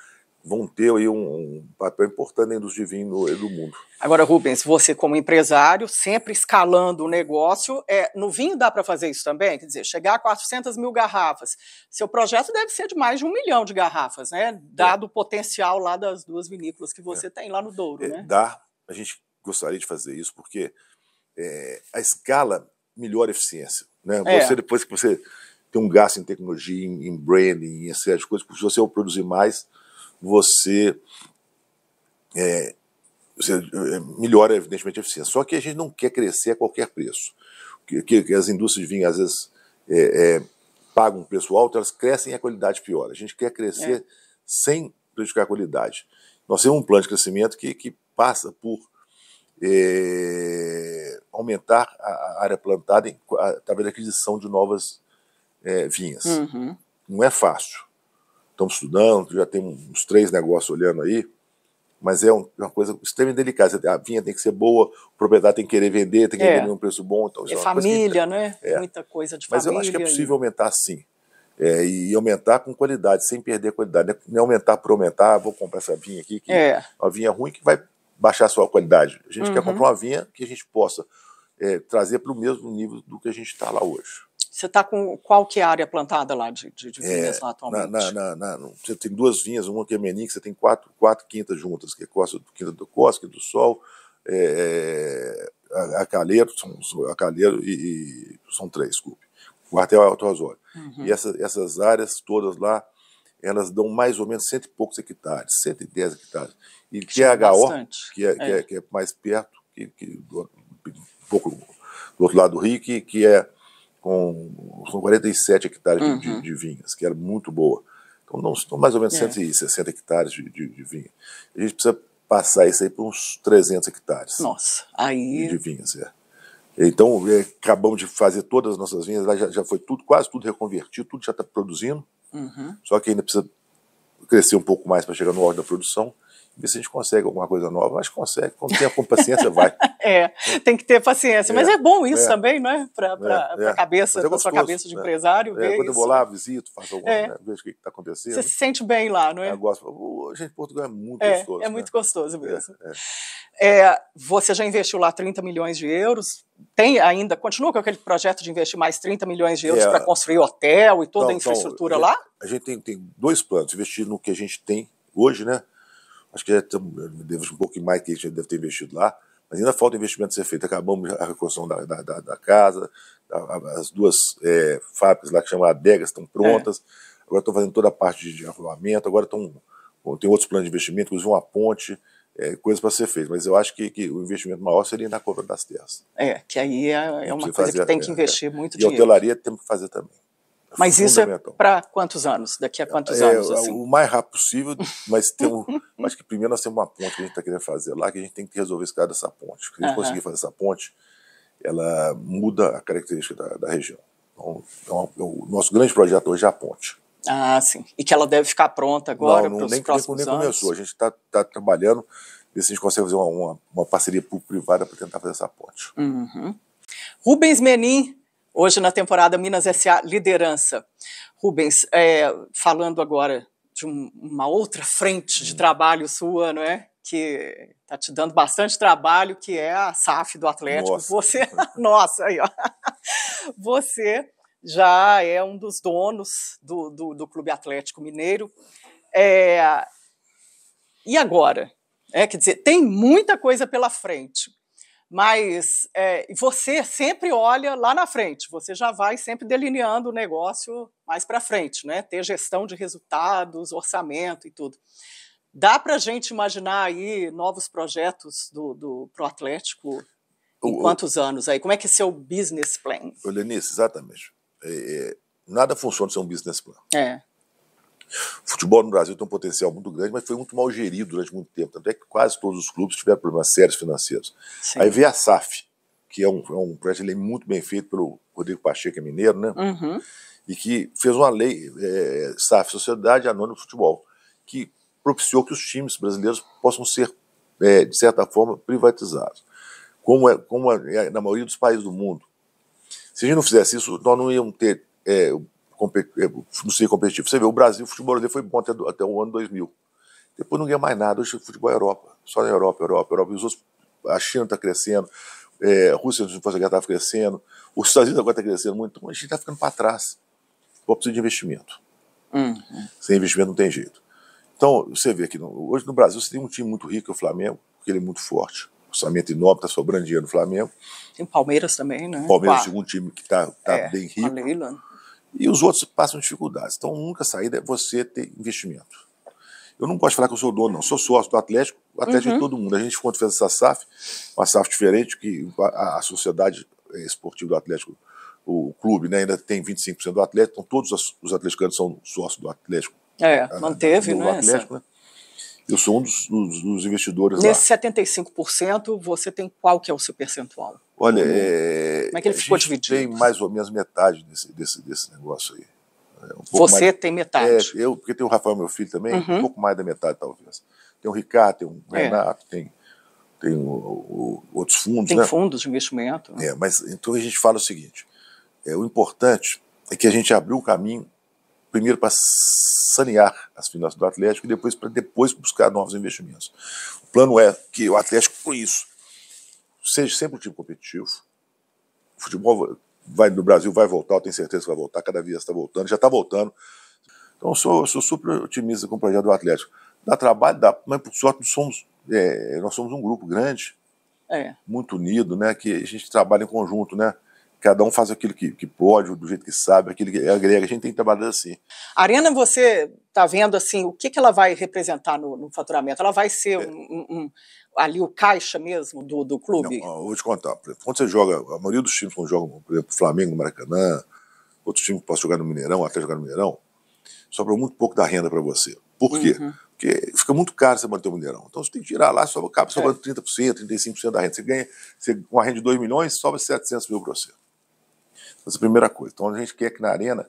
vão ter aí um, um papel importante dentro dos divinos do mundo. Agora, Rubens, você como empresário, sempre escalando o negócio, é, no vinho dá para fazer isso também? Quer dizer, chegar a 400 mil garrafas. Seu projeto deve ser de mais de um milhão de garrafas, né? Dado é. o potencial lá das duas vinícolas que você é. tem lá no Douro, é, né? Dá. A gente gostaria de fazer isso porque é, a escala melhora a eficiência. Né? É. Você, depois que você tem um gasto em tecnologia, em, branding, em essas coisas, se você produzir mais você, é, você é, melhora, evidentemente, a eficiência. Só que a gente não quer crescer a qualquer preço. Que, que, as indústrias de às vezes, é, é, pagam um preço alto, elas crescem e a qualidade piora. A gente quer crescer é. sem prejudicar a qualidade. Nós temos um plano de crescimento que, que passa por é, aumentar a área plantada através da aquisição de novas é, vinhas. Uhum. Não é fácil estamos estudando, já tem uns três negócios olhando aí, mas é uma coisa extremamente delicada. A vinha tem que ser boa, o proprietário tem que querer vender, tem que é. vender um preço bom. Então, é, é família, que... né? É. Muita coisa de mas família. Mas eu acho que é possível aumentar sim. É, e aumentar com qualidade, sem perder a qualidade. Não é, é aumentar por aumentar, ah, vou comprar essa vinha aqui, que é. uma vinha ruim que vai baixar a sua qualidade. A gente uhum. quer comprar uma vinha que a gente possa é, trazer para o mesmo nível do que a gente está lá hoje. Você está com qual que é a área plantada lá de, de, de é, vinhas é, lá atualmente? Na, na, na, você tem duas vinhas, uma que é menin, que você tem quatro, quatro quintas juntas, que é Costa, Quinta do Costa, do Sol, é, é a, a Calheiro, são, a Calheiro e, e são três, desculpe. quartel é Alto Osório. Uhum. E essa, essas áreas todas lá, elas dão mais ou menos cento e poucos hectares, 110 hectares. E que, que é HO, que é, é. que é, Que, é, mais perto, que, que do, um pouco do outro lado do rio, que, que é com, 47 hectares uhum. de, de, vinhas, que era muito boa. Então, não, estão mais ou menos é. 160 hectares de, de, de vinha. A gente precisa passar isso aí para uns 300 hectares. Nossa, aí. De vinhas, é. Então, é, acabamos de fazer todas as nossas vinhas, lá já, já foi tudo, quase tudo reconvertido, tudo já está produzindo. Uhum. Só que ainda precisa crescer um pouco mais para chegar no auge da produção ver se a gente consegue alguma coisa nova, mas consegue. Com tempo, com paciência, vai. (laughs) é, tem que ter paciência. Mas é, é bom isso é, também, não né? é? Para é, a cabeça, para sua cabeça de né? empresário. É, quando isso. eu vou lá, visito, faço alguma é. coisa, né, vejo o que está acontecendo. Você se sente bem lá, não é? é eu gosto. Gente, Portugal é muito gostoso. É né? muito gostoso mesmo. você já investiu lá 30 milhões de euros. Tem ainda, continua com aquele projeto de investir mais 30 milhões de euros para construir hotel e toda então, a infraestrutura então, lá? A gente tem, tem dois planos: investir no que a gente tem hoje, né? Acho que já devo um pouco mais que a gente deve ter investido lá, mas ainda falta investimento ser feito. Acabamos a reconstrução da, da, da casa, as duas é, fábricas lá que chamam adegas estão prontas, é. agora estão fazendo toda a parte de afloramento, agora estão, tem outros planos de investimento, inclusive uma ponte, é, coisas para ser feitas, mas eu acho que, que, o investimento maior seria na compra das terras. É, que aí é, é uma coisa que tem que investir muito e dinheiro. E a hotelaria tem que fazer também. Mas isso é para quantos anos? Daqui a quantos é, anos? É assim? O mais rápido possível, (laughs) mas acho que primeiro nós temos uma ponte que a gente está querendo fazer lá, que a gente tem que resolver esse cara dessa ponte. Se a gente uhum. conseguir fazer essa ponte, ela muda a característica da, da região. Então, então, é o nosso grande projeto hoje é a ponte. Ah, sim. E que ela deve ficar pronta agora para os próximos nem, nem anos? começou. A gente está tá trabalhando, ver se a gente consegue fazer uma, uma, uma parceria público-privada para tentar fazer essa ponte. Uhum. Rubens Menin, Hoje, na temporada Minas SA Liderança. Rubens, é, falando agora de um, uma outra frente de hum. trabalho sua, não é? Que está te dando bastante trabalho, que é a SAF do Atlético. Nossa. Você, (laughs) nossa, aí, ó. Você já é um dos donos do, do, do Clube Atlético Mineiro. É, e agora? É, quer dizer, tem muita coisa pela frente. Mas é, você sempre olha lá na frente, você já vai sempre delineando o negócio mais para frente, né? Ter gestão de resultados, orçamento e tudo. Dá para a gente imaginar aí novos projetos do, do Pro Atlético em o, quantos o, anos aí? Como é que é seu business plan? Lenice, exatamente. É, é, nada funciona sem um business plan. É. O futebol no Brasil tem um potencial muito grande, mas foi muito mal gerido durante muito tempo. Tanto é que quase todos os clubes tiveram problemas sérios financeiros. Sim. Aí veio a SAF, que é um, é um projeto de muito bem feito pelo Rodrigo Pacheco, que é mineiro, né? Uhum. E que fez uma lei, é, SAF, Sociedade Anônima de Futebol, que propiciou que os times brasileiros possam ser, é, de certa forma, privatizados. Como, é, como é, é na maioria dos países do mundo. Se a gente não fizesse isso, nós não íamos ter é, eh, no circuito competitivo. Você vê, o Brasil, o futebol brasileiro foi bom até, do, até o ano 2000. Depois não ganha mais nada. Hoje o futebol é Europa. Só na Europa, Europa, Europa. E os outros, a China está crescendo, é, a Rússia, está crescendo, os Estados Unidos agora está crescendo muito. Então a gente está ficando para trás. Vou precisar de investimento. Uhum. Sem investimento não tem jeito. Então, você vê que hoje no Brasil você tem um time muito rico, o Flamengo, porque ele é muito forte orçamento enorme, está sobrando dinheiro no Flamengo. Tem Palmeiras também, né? Palmeiras, é o segundo time que está tá é, bem rico. E os outros passam dificuldades. Então, a única saída é você ter investimento. Eu não gosto de falar que eu sou dono, não. Sou sócio do Atlético, o Atlético uhum. de todo mundo. A gente, quando fez essa SAF, uma SAF diferente, que a, a sociedade eh, esportiva do Atlético, o, o clube, né, ainda tem 25% do Atlético, então todos os atleticanos são sócios do Atlético. É, ah, manteve, a, do né? Atlético, essa... né? Eu sou um dos, dos, dos investidores Nesse lá. Nesse 75%, você tem qual que é o seu percentual? Olha, é... Como é que ele ficou dividido? tem mais ou menos metade desse, desse, desse negócio aí. É, um você mais... tem metade? É, eu, porque tem o Rafael, meu filho, também, uhum. um pouco mais da metade, talvez. Tem o Ricardo, tem o é. Renato, é. tem, tem o, o, outros fundos, Tem né? fundos de investimento. É, mas então a gente fala o seguinte, é, o importante é que a gente abriu um caminho primeiro para sanear as finanças do Atlético e depois para depois buscar novos investimentos. O plano é que o Atlético, com isso, seja sempre um time competitivo. O futebol vai, do Brasil vai voltar, eu tenho certeza que vai voltar, cada vez está voltando, já está voltando. Então eu sou, eu sou super otimista com o projeto do Atlético. Dá trabalho, dá, mas por sorte nós somos, é, nós somos um grupo grande, é. muito unido, né? Que a gente trabalha em conjunto, né? cada um faz aquilo que, que pode, do jeito que sabe, aquilo que agrega. A gente tem que trabalhar assim. A Arena, você está vendo assim, o que, que ela vai representar no, no faturamento? Ela vai ser é. um, um, um, ali o caixa mesmo do, do clube? Não, vou te contar. Quando você joga, a maioria dos times, quando jogam, por exemplo, Flamengo Maracanã, outros times que possam jogar no Mineirão, até jogar no Mineirão, sobra muito pouco da renda para você. Por quê? Uhum. Porque fica muito caro você manter o Mineirão. Então você tem que tirar lá, sobra, acaba sobrando é. 30%, 35% da renda. Você ganha, você, com a renda de 2 milhões, sobra 700 mil para você. Essa é a primeira coisa. Então a gente quer que na arena,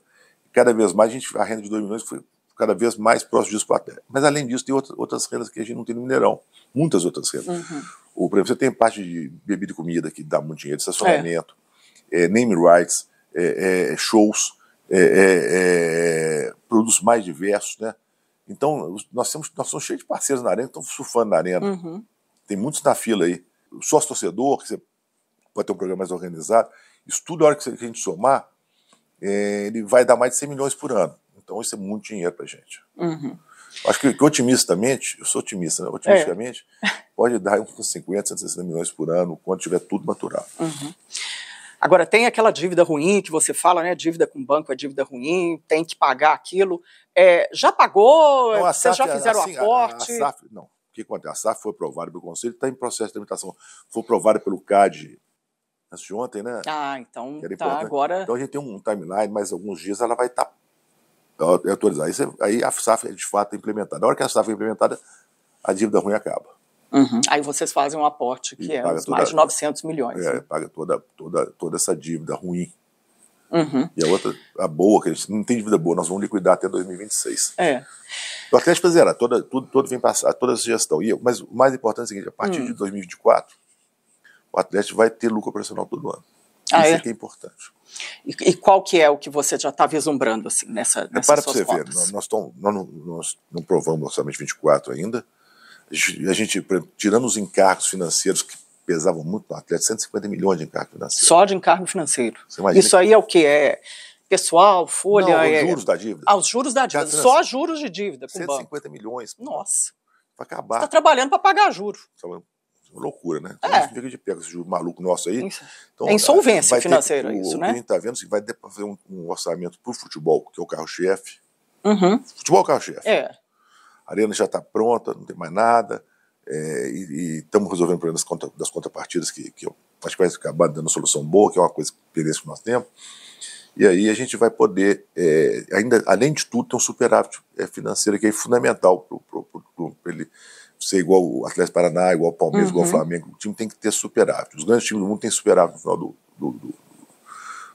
cada vez mais, a, gente, a renda de 2 milhões foi cada vez mais próximo disso para a terra. Mas além disso, tem outras, outras rendas que a gente não tem no Mineirão. Muitas outras rendas. Uhum. O, por exemplo, você tem parte de bebida e comida que dá muito dinheiro, estacionamento, é. é, name rights, é, é, é shows, é, produtos mais diversos, né? Então, nós, temos, nós somos cheios de parceiros na arena, estão surfando na arena. Uhum. Tem muitos na fila aí. Sócio-torcedor, que você pode ter um programa mais organizado. Isso tudo, a hora que a gente somar, é, ele vai dar mais de 100 milhões por ano. Então, isso é muito dinheiro para a gente. Uhum. Acho que, que, otimistamente, eu sou otimista, né? otimisticamente, é. pode dar uns 50, 160 milhões por ano, quando tiver tudo maturado. Uhum. Agora, tem aquela dívida ruim que você fala, né? Dívida com banco é dívida ruim, tem que pagar aquilo. É, já pagou? Não, vocês SAF, já é fizeram assim, aporte? a, a SAF, não. O que acontece? A SAF foi aprovada pelo Conselho, está em processo de tramitação. Foi aprovada pelo CAD antes de ontem, né? Ah, então tá agora. Então a gente tem um timeline, mas alguns dias ela vai estar tá é autorizada. Aí, a SAF é de fato implementada. Na hora que a SAF é implementada, a dívida ruim acaba. Uhum. Aí vocês fazem um aporte que e é toda, mais de 900 milhões. É, né? paga toda, toda, toda essa dívida ruim. Uhum. E a outra, a boa, que a gente não tem dívida boa, nós vamos liquidar até 2026. É. O então, Atlético zera, toda, tudo, tudo vem passar, toda a sugestão. E, mas o mais importante é o seguinte: a partir hum. de 2024, o Atlético vai ter lucro operacional todo ano. Ah, Isso é? é que é importante. E, e, qual que é o que você já está vislumbrando assim nessa é, nessas Para suas você contas. ver, nós, nós, tom, nós, nós, não provamos o orçamento 24 ainda. A gente, tirando os encargos financeiros que pesavam muito no Atlético, 150 milhões de encargos financeiros. Só de encargo financeiro. Isso que... aí é o que? É pessoal, folha. Não, é... juros da dívida. Ah, os juros da dívida. Só juros de dívida. Com 150 banco. milhões. Nossa. Para acabar. Está trabalhando para pagar juros. Trabalhando tá loucura, né? Então, é. Fica de pé esse maluco nosso aí. Então, é insolvência financeira ter, isso, o, né? a gente tá vendo se vai fazer um, um orçamento para o futebol, que é o carro-chefe. Uhum. Futebol é o carro-chefe. É. A arena já está pronta, não tem mais nada. É, e estamos resolvendo o problema das, contra, das contrapartidas, que, que eu acho que vai acabar dando uma solução boa, que é uma coisa que perece com o nosso tempo. E aí a gente vai poder, é, ainda, além de tudo, ter um superávit é, financeiro que é fundamental para ele ser igual o Atlético Paraná, igual o Palmeiras, uhum. igual o uhum. Flamengo. O time tem que ter superávit. Os grandes times do mundo têm superávit no final do, do, do,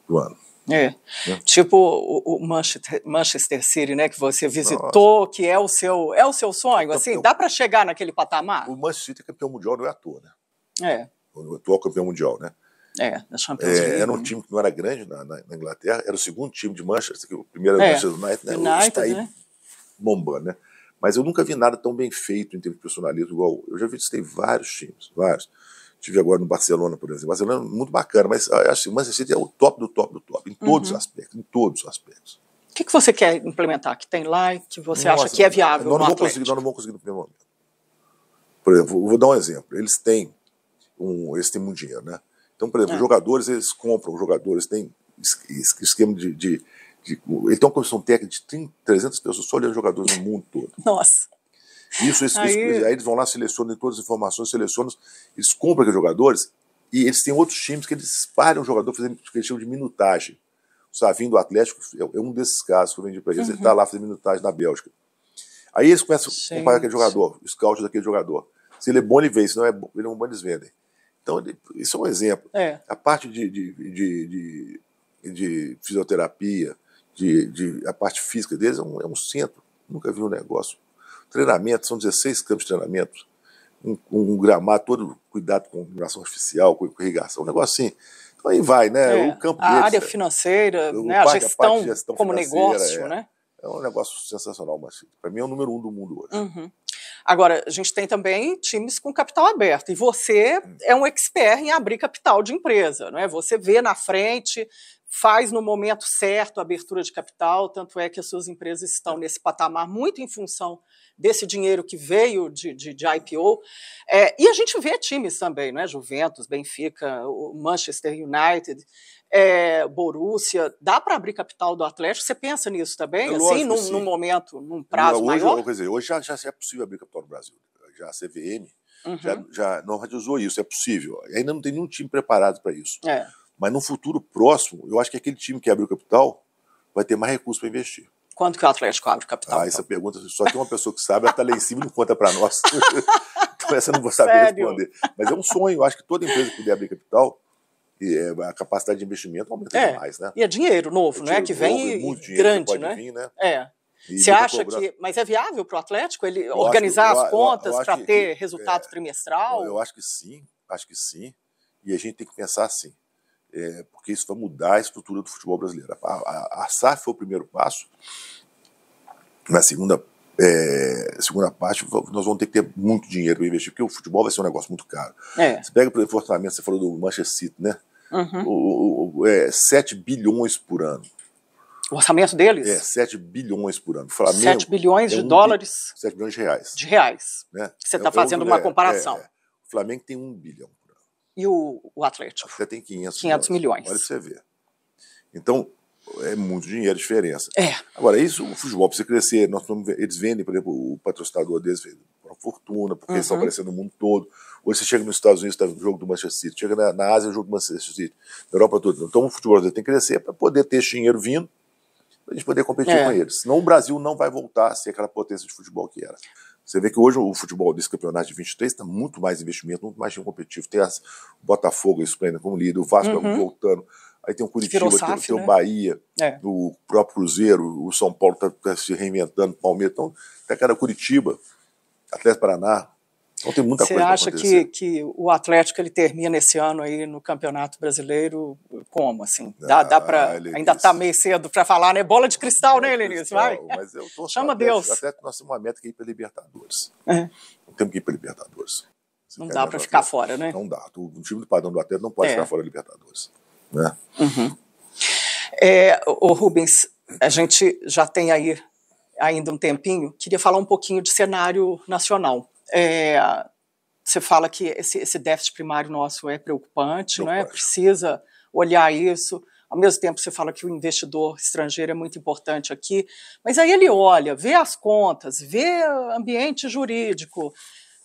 do ano. É. Né? Tipo o, Manchester, Manchester, City, né, que você visitou, Nossa. que é o seu é o seu sonho, assim, dá para chegar naquele patamar? O Manchester City é campeão mundial não é à toa, né? É. O atual campeão mundial, né? É, da Champions é, League. Era um né? time que não era grande na, na, na Inglaterra, era o segundo time de Manchester, que o primeiro era é. o Manchester United, né? United, está aí né? bombando, né? Mas eu nunca vi nada tão bem feito em termos de personalismo igual. Eu já visitei vários times, vários. Tive agora no Barcelona, por exemplo. Barcelona é muito bacana, mas ah, acho que o Manchester City é o top do top do top, em todos uhum. os aspectos, em todos os aspectos. O que, que você quer implementar que tem lá e que você Nossa, acha que é viável? Nós não, vou conseguir, nós não vamos conseguir no primeiro momento. Por exemplo, vou dar um exemplo. Eles têm um, eles têm muito dinheiro, né? Então, por exemplo, é. jogadores, eles compram jogadores, têm esquema de, de de, ele então, tem uma comissão técnica de 30, 300 pessoas só olhando jogadores no mundo todo. (laughs) Nossa. Isso, isso, aí... isso, aí eles vão lá, selecionam todas as informações, selecionam, eles compram aqueles jogadores e eles têm outros times que eles espalham o jogador fazendo o que eles chamam de minutagem. O Savinho do Atlético é, é um desses casos que eu vendi para eles, uhum. ele está lá fazendo minutagem na Bélgica. Aí eles começam Gente. a comparar aquele jogador, o scout daquele jogador. Se ele é bom, ele vem. se não é bom, ele é um bom, eles vendem. Então, ele, isso é um exemplo. É. A parte de, de, de, de, de fisioterapia, de, de, a parte física deles é um, é um centro. Nunca vi um negócio. Treinamento, são 16 campos de treinamento. Um, um gramado todo cuidado com iluminação artificial, com irrigação, um negócio assim. Então aí vai, né? É, o campo A área é financeira, né? a, gestão, a gestão como negócio, é, né? É um negócio sensacional, mas para mim é o número um do mundo hoje. Uhum. Agora, a gente tem também times com capital aberto, e você é um expert em abrir capital de empresa, não é? Você vê na frente, faz no momento certo a abertura de capital, tanto é que as suas empresas estão nesse patamar muito em função desse dinheiro que veio de, de, de IPO. É, e a gente vê times também, não é? Juventus, Benfica, Manchester United, é, Borussia, dá para abrir capital do Atlético? Você pensa nisso também? É, assim, num, num, momento, num prazo hoje, maior? Quer dizer, hoje já, já é possível abrir capital no Brasil. Já a CVM uhum. já, já normatizou isso, é possível. Ainda não tem nenhum time preparado para isso. É. Mas no futuro próximo, eu acho que aquele time que abriu capital vai ter mais recursos para investir. Quanto que o Atlético abre capital? Ah, então? essa pergunta só tem uma pessoa que sabe, ela está lá em cima e não conta para nós. (laughs) então essa eu não vou saber Sério? responder. Mas é um sonho, eu acho que toda empresa que puder abrir capital é, a capacidade de investimento aumenta é. mais, né? E é dinheiro novo, é né? que vem novo, é grande, né? Vir, né? É. Você acha que. Mas é viável para o Atlético ele eu organizar que, as contas para ter que, é, resultado é, trimestral? Eu acho que sim, acho que sim. E a gente tem que pensar assim. É, porque isso vai mudar a estrutura do futebol brasileiro. A, a, a SAF foi o primeiro passo. Na segunda, é, segunda parte, nós vamos ter que ter muito dinheiro para investir, porque o futebol vai ser um negócio muito caro. É. Você pega, por exemplo, Fortaleza, você falou do Manchester City, né? Uhum. O, o, é, 7 bilhões por ano. O orçamento deles? É, 7 bilhões por ano. Flamengo 7 bilhões é de um dólares? Bi... 7 bilhões de reais. De reais. Né? Você está é, tá fazendo é, uma comparação. É, é. O Flamengo tem 1 bilhão por ano. E o, o Atlético? Até tem 500, 500 milhões. milhões. Olha para você ver. Então, é muito dinheiro a diferença. É. Agora, isso, o futebol precisa crescer. Nós, eles vendem, por exemplo, o patrocinador deles uma fortuna, porque uhum. eles estão uhum. aparecendo no mundo todo. Hoje você chega nos Estados Unidos, está o jogo do Manchester City, chega na, na Ásia, o jogo do Manchester City, na Europa toda. Então o futebol brasileiro tem que crescer para poder ter esse dinheiro vindo, para a gente poder competir é. com eles. Senão o Brasil não vai voltar a ser aquela potência de futebol que era. Você vê que hoje o futebol desse campeonato de 23 está muito mais investimento, muito mais competitivo. Tem as, o Botafogo esplêndido como líder, o Vasco tá uhum. voltando. Aí tem o Curitiba, tem, tem, o né? Bahia, é. o próprio Cruzeiro, o São Paulo está tá se reinventando, o Palmeiras. Então, até cara Curitiba, Atlético Paraná. Então tem muita Você coisa acha que, que o Atlético ele termina esse ano aí no Campeonato Brasileiro como assim? Dá, ah, dá para ainda está meio cedo para falar, né? Bola de cristal, Bola né, Lenis? Vai. Mas eu tô Chama Deus. Atlético nós temos uma meta que é ir para Libertadores. É. Não temos que ir para Libertadores. Você não dá para ficar fora, né? Não dá. O, o time do padrão do Atlético não pode é. ficar fora da Libertadores, né? Uhum. É, o Rubens, a gente já tem aí ainda um tempinho, queria falar um pouquinho de cenário nacional. É, você fala que esse, esse, déficit primário nosso é preocupante, Né? precisa olhar isso. Ao mesmo tempo, você fala que o investidor estrangeiro é muito importante aqui, mas aí ele olha, vê as contas, vê ambiente jurídico,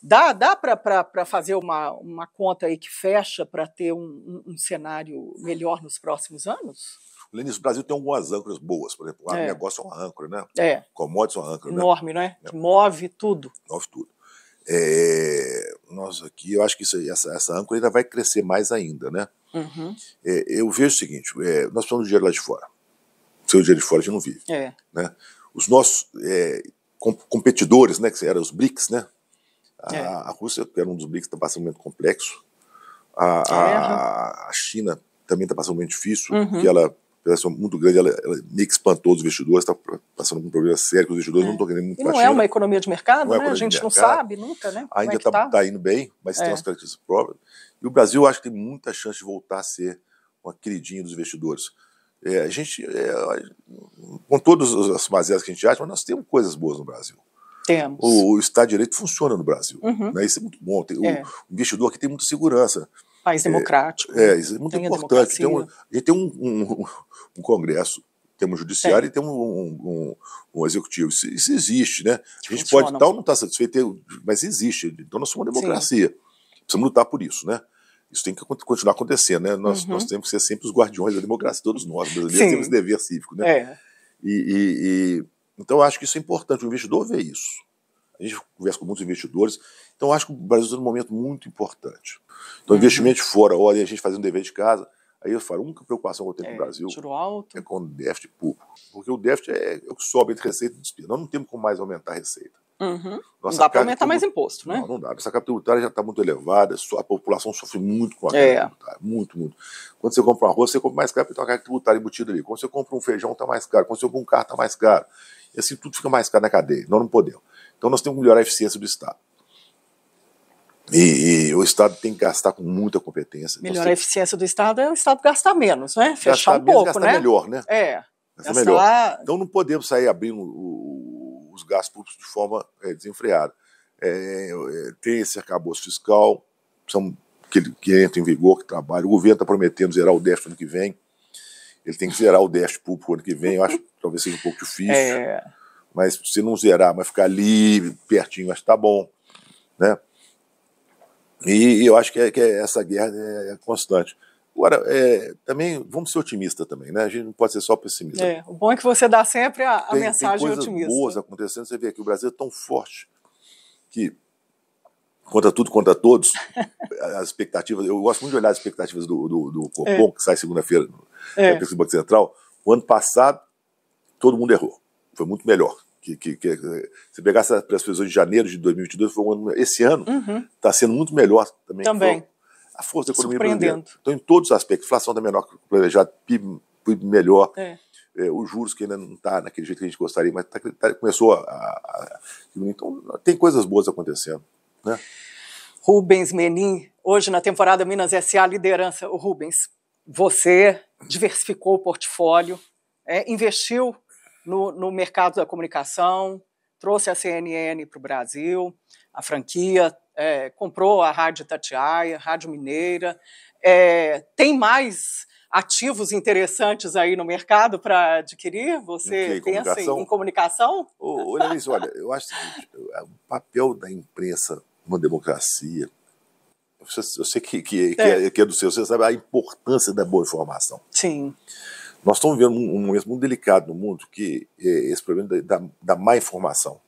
dá, dá para fazer uma, uma conta aí que fecha para ter um, um, um cenário melhor nos próximos anos? O o Brasil tem algumas âncoras boas, por exemplo, o é. negócio é uma âncora, né? É. Commodities é uma âncora, né? Enorme, né? É. é. Move tudo. Move tudo. É, nossa, aqui eu acho que isso, essa, essa âncora ainda vai crescer mais ainda, né? Uhum. É, eu vejo o seguinte: é, nós precisamos de dinheiro lá de fora. Sem o dinheiro de fora a gente não vive. É. Né? Os nossos é, com, competidores, né, que eram os BRICS, né? A, é. a Rússia, que era um dos BRICS, está passando um momento complexo. A, a, a China também está passando um momento difícil, uhum. porque ela operação muito grande, ela, ela é espantou os investidores, está passando por um problema sério, que os investidores é. não estão querendo muito E não é uma economia de mercado, é né? É a gente não sabe nunca, né? É Ainda está tá? tá indo bem, mas tem umas características próprias. E o Brasil, acho que tem muita chance de voltar a ser uma queridinha dos investidores. É, a gente, é, com todas as mazelas que a gente acha, mas nós temos coisas boas no Brasil. Temos. O, o Estado de Direito funciona no Brasil. Uhum. Né? Isso é muito bom. Tem, é. O investidor aqui tem muita segurança. País é, democrático. É, é é muito importante. tem um, a gente tem um, um, um Congresso temos um judiciário tem. e temos um, um, um, executivo. Isso, isso, existe, né? A gente pode tal não estar tá satisfeito, mas existe. Então nós somos uma democracia. Sim. Precisamos lutar por isso, né? Isso tem que continuar acontecendo, né? Nós, uhum. nós temos que ser sempre os guardiões da democracia, todos nós brasileiros temos dever cívico, né? É. E, e, e, então eu acho que isso é importante, o investidor ver isso. A gente conversa com muitos investidores. Então, acho que o Brasil está num momento muito importante. Então, investimento fora, olha, a gente fazendo um dever de casa. Aí eu falo, a única preocupação que eu tenho é, com o é, Brasil é com o déficit público. Porque o déficit é, é, o que sobe entre receita e despesa. Nós não temos como mais aumentar a receita. Uhum. não dá para aumentar tá mais imposto, né? Não, não dá. Essa carga tributária já está muito elevada, a população sofre muito com a carga é. tributária. Muito, muito. Quando você compra um arroz, você compra mais caro porque tem uma carga tributária embutida ali. Quando você compra um feijão, está mais caro. Quando você compra um carro, está mais caro. E assim tudo fica mais caro na cadeia. Nós não podemos. Então nós temos que melhorar a eficiência do Estado. E, e, o Estado tem que gastar com muita competência. Então, melhorar a eficiência do Estado é o Estado gastar menos, né? Fechar gastar um menos, pouco, gastar né? melhor, né? É. Gastar, gastar melhor. Então não podemos sair abrindo o, os gastos públicos de forma é, desenfreada. É, é, tem esse arcabouço fiscal, são, que, que entra em vigor, que trabalha. O governo está prometendo zerar o déficit ano que vem. Ele tem que zerar o déficit público ano que vem. Eu acho que talvez seja um pouco difícil. É mas se não zerar, mas ficar ali pertinho, acho que tá bom, né? E, e eu acho que, é, que é, essa guerra é, é constante. Agora, é, também vamos ser otimistas também, né? A gente não pode ser só pessimista. É, o bom é que você dá sempre a, a tem, mensagem tem coisas otimista. boas acontecendo. Você vê que o Brasil é tão forte que contra tudo, contra todos, (laughs) as expectativas. Eu gosto muito de olhar as expectativas do, do, do Copom, que sai segunda-feira no é. Banco Central. O ano passado, todo mundo errou foi muito melhor. Que, que, que se pegasse as previsões de janeiro de 2022, foi um ano, esse ano está uhum. Tá sendo muito melhor também. Também. Então, a força da economia brasileira. Então, em todos os aspectos, inflação está menor que planejado, PIB, PIB melhor, é. É, os juros que ainda não está naquele jeito que a gente gostaria, mas tá, tá, começou a, a, Então, tem coisas boas acontecendo. Né? Rubens Menin, hoje na temporada Minas SA, liderança. O Rubens, você diversificou o portfólio, é, investiu no, no mercado da comunicação, trouxe a CNN para o Brasil, a franquia, é, comprou a Rádio Tatiaia, Rádio Mineira. É, tem mais ativos interessantes aí no mercado para adquirir? Você okay, pensa comunicação? Em, comunicação? Ô, olha, eu acho o seguinte, é, o papel da imprensa numa democracia, eu sei que, que, que, é. é. que, é, do seu, você sabe a importância da boa informação. Sim. Sim nós estamos vivendo um, momento muito delicado no mundo, que é esse problema da, da, da má informação.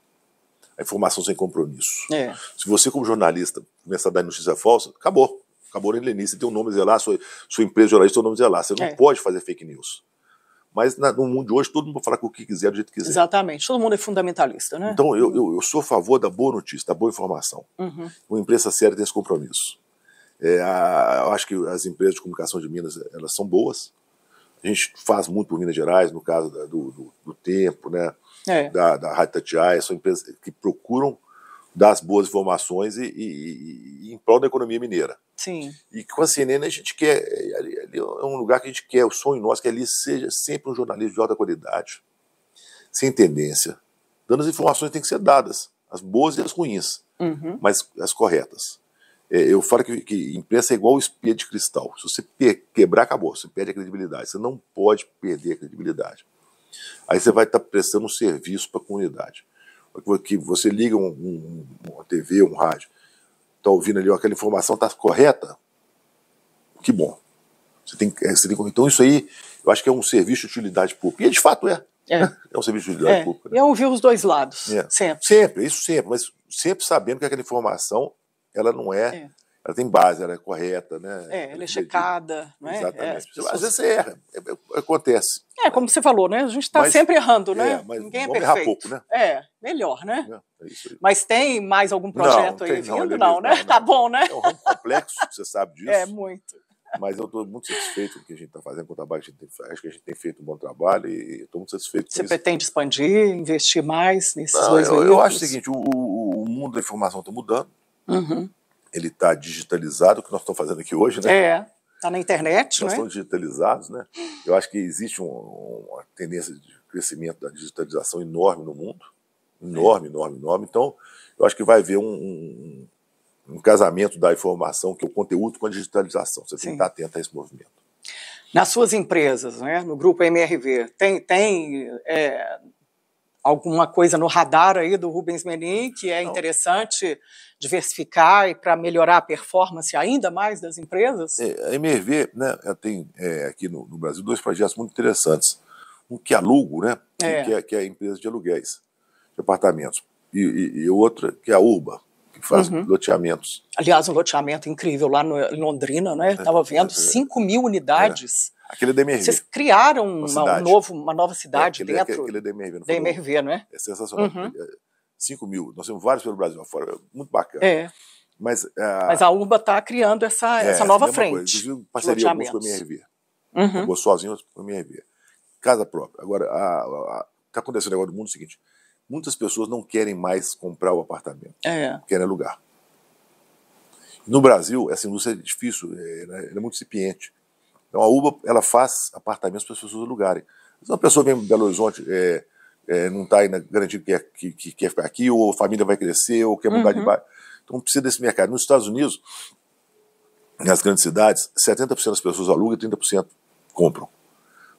A informação sem compromisso. É. Se você, como jornalista, começar a dar notícia falsa, acabou. Acabou a Lenin. Você tem um nome zelar, sua, sua empresa jornalista tem um nome zelar. Você não é. pode fazer fake news. Mas na, no mundo de hoje, todo mundo pode falar com o que quiser, do jeito que quiser. Exatamente. Todo mundo é fundamentalista, né? Então, eu, eu, eu sou a favor da boa notícia, da boa informação. Uhum. Uma imprensa séria tem esse compromisso. É, a, eu acho que as empresas de comunicação de Minas, elas são boas gente faz muito por Minas Gerais, no caso da, do, do, do, Tempo, né? É. Da, da Rádio Tatiaia, são empresas que procuram dar as boas informações e, e, e, e em prol da economia mineira. Sim. E com a CNN a gente quer, ali, ali é um lugar que a gente quer, o sonho nosso é que ali seja sempre um jornalismo de alta qualidade, sem tendência, dando as informações que têm que ser dadas, as boas e as ruins, uhum. mas as corretas. É, eu falo que, que, imprensa é igual espia de cristal. Se você quebrar, acabou. Você perde a credibilidade. Você não pode perder a credibilidade. Aí você vai estar tá prestando um serviço para a comunidade. Que você liga um, um, uma TV, um rádio, está ouvindo ali, ó, aquela informação está correta? Que bom. Você tem, é, você tem, então isso aí, eu acho que é um serviço de utilidade pública. E de fato é. É, (laughs) é um serviço de utilidade é. pública. Né? É ouvir os dois lados, é. sempre. Sempre, isso sempre, mas sempre sabendo que aquela informação ela não é, é. Ela tem base, ela é correta, né? É, ela, é checada, não é? Exatamente. É, Às vezes você erra, é, é, acontece. É, como você falou, né? A gente está sempre errando, né? É, mas Ninguém é perfeito. Errar pouco, né? É, melhor, né? né? Mas tem mais algum projeto não, aí vindo? Não, não, não, né? Não, (laughs) tá bom, né? É um ramo complexo, você sabe (laughs) disso. É, muito mas eu estou muito satisfeito com o que a gente está fazendo, com o trabalho que a gente tem feito. Acho que a gente tem feito um bom trabalho e estou muito satisfeito Você pretende expandir, investir mais nesses Não, dois eu, eu acho o seguinte, o, o mundo da informação está mudando, Uhum. Ele está digitalizado, o que nós estamos fazendo aqui hoje, né? É, está na internet, nós né? estamos digitalizados, né? Eu acho que existe um, uma tendência de crescimento da digitalização enorme no mundo, enorme, é. enorme, enorme. Então, eu acho que vai haver um, um, um, casamento da informação, que é o conteúdo com a digitalização. Você Sim. tem que estar atento a esse movimento. Nas suas empresas, né, no grupo MRV, tem, tem é, alguma coisa no radar aí do Rubens Menin, que é interessante diversificar e para melhorar a performance ainda mais das empresas? É, a MRV né, tem é, aqui no, no, Brasil dois projetos muito interessantes. Um que é alugo, né, é. Que, é, que é a empresa de aluguéis de apartamentos, e, e, e outra que é a Urba, que faz uhum. loteamentos. Aliás, um loteamento incrível lá no, em Londrina, né? Estava é, vendo 5 é, mil unidades Aquele é DMRV. Vocês criaram uma, uma um novo, uma nova é, cidade é, aquele, dentro? Aquele é DMRV. Não DMRV, não é? É sensacional. Uhum. 5 é, mil. Nós temos vários pelo Brasil afora. É muito bacana. É. Mas, uh... Mas a UBA está criando essa, é, essa nova frente. Coisa. Inclusive, parceria alguns com a MRV. Uhum. Eu vou sozinho com a MRV. Casa própria. Agora, está acontecendo agora no mundo o seguinte. Muitas pessoas não querem mais comprar o apartamento. É. Querem alugar. No Brasil, essa indústria é difícil, né, ela é muito incipiente. Então a UBA ela faz apartamentos para as pessoas alugarem. Se uma pessoa vem em Belo Horizonte, é, é, não está garantido que, é, que, que, quer ficar aqui, ou a família vai crescer, ou quer mudar uhum. de bairro. Então precisa desse mercado. Nos Estados Unidos, nas grandes cidades, 70% das pessoas alugam e 30% compram.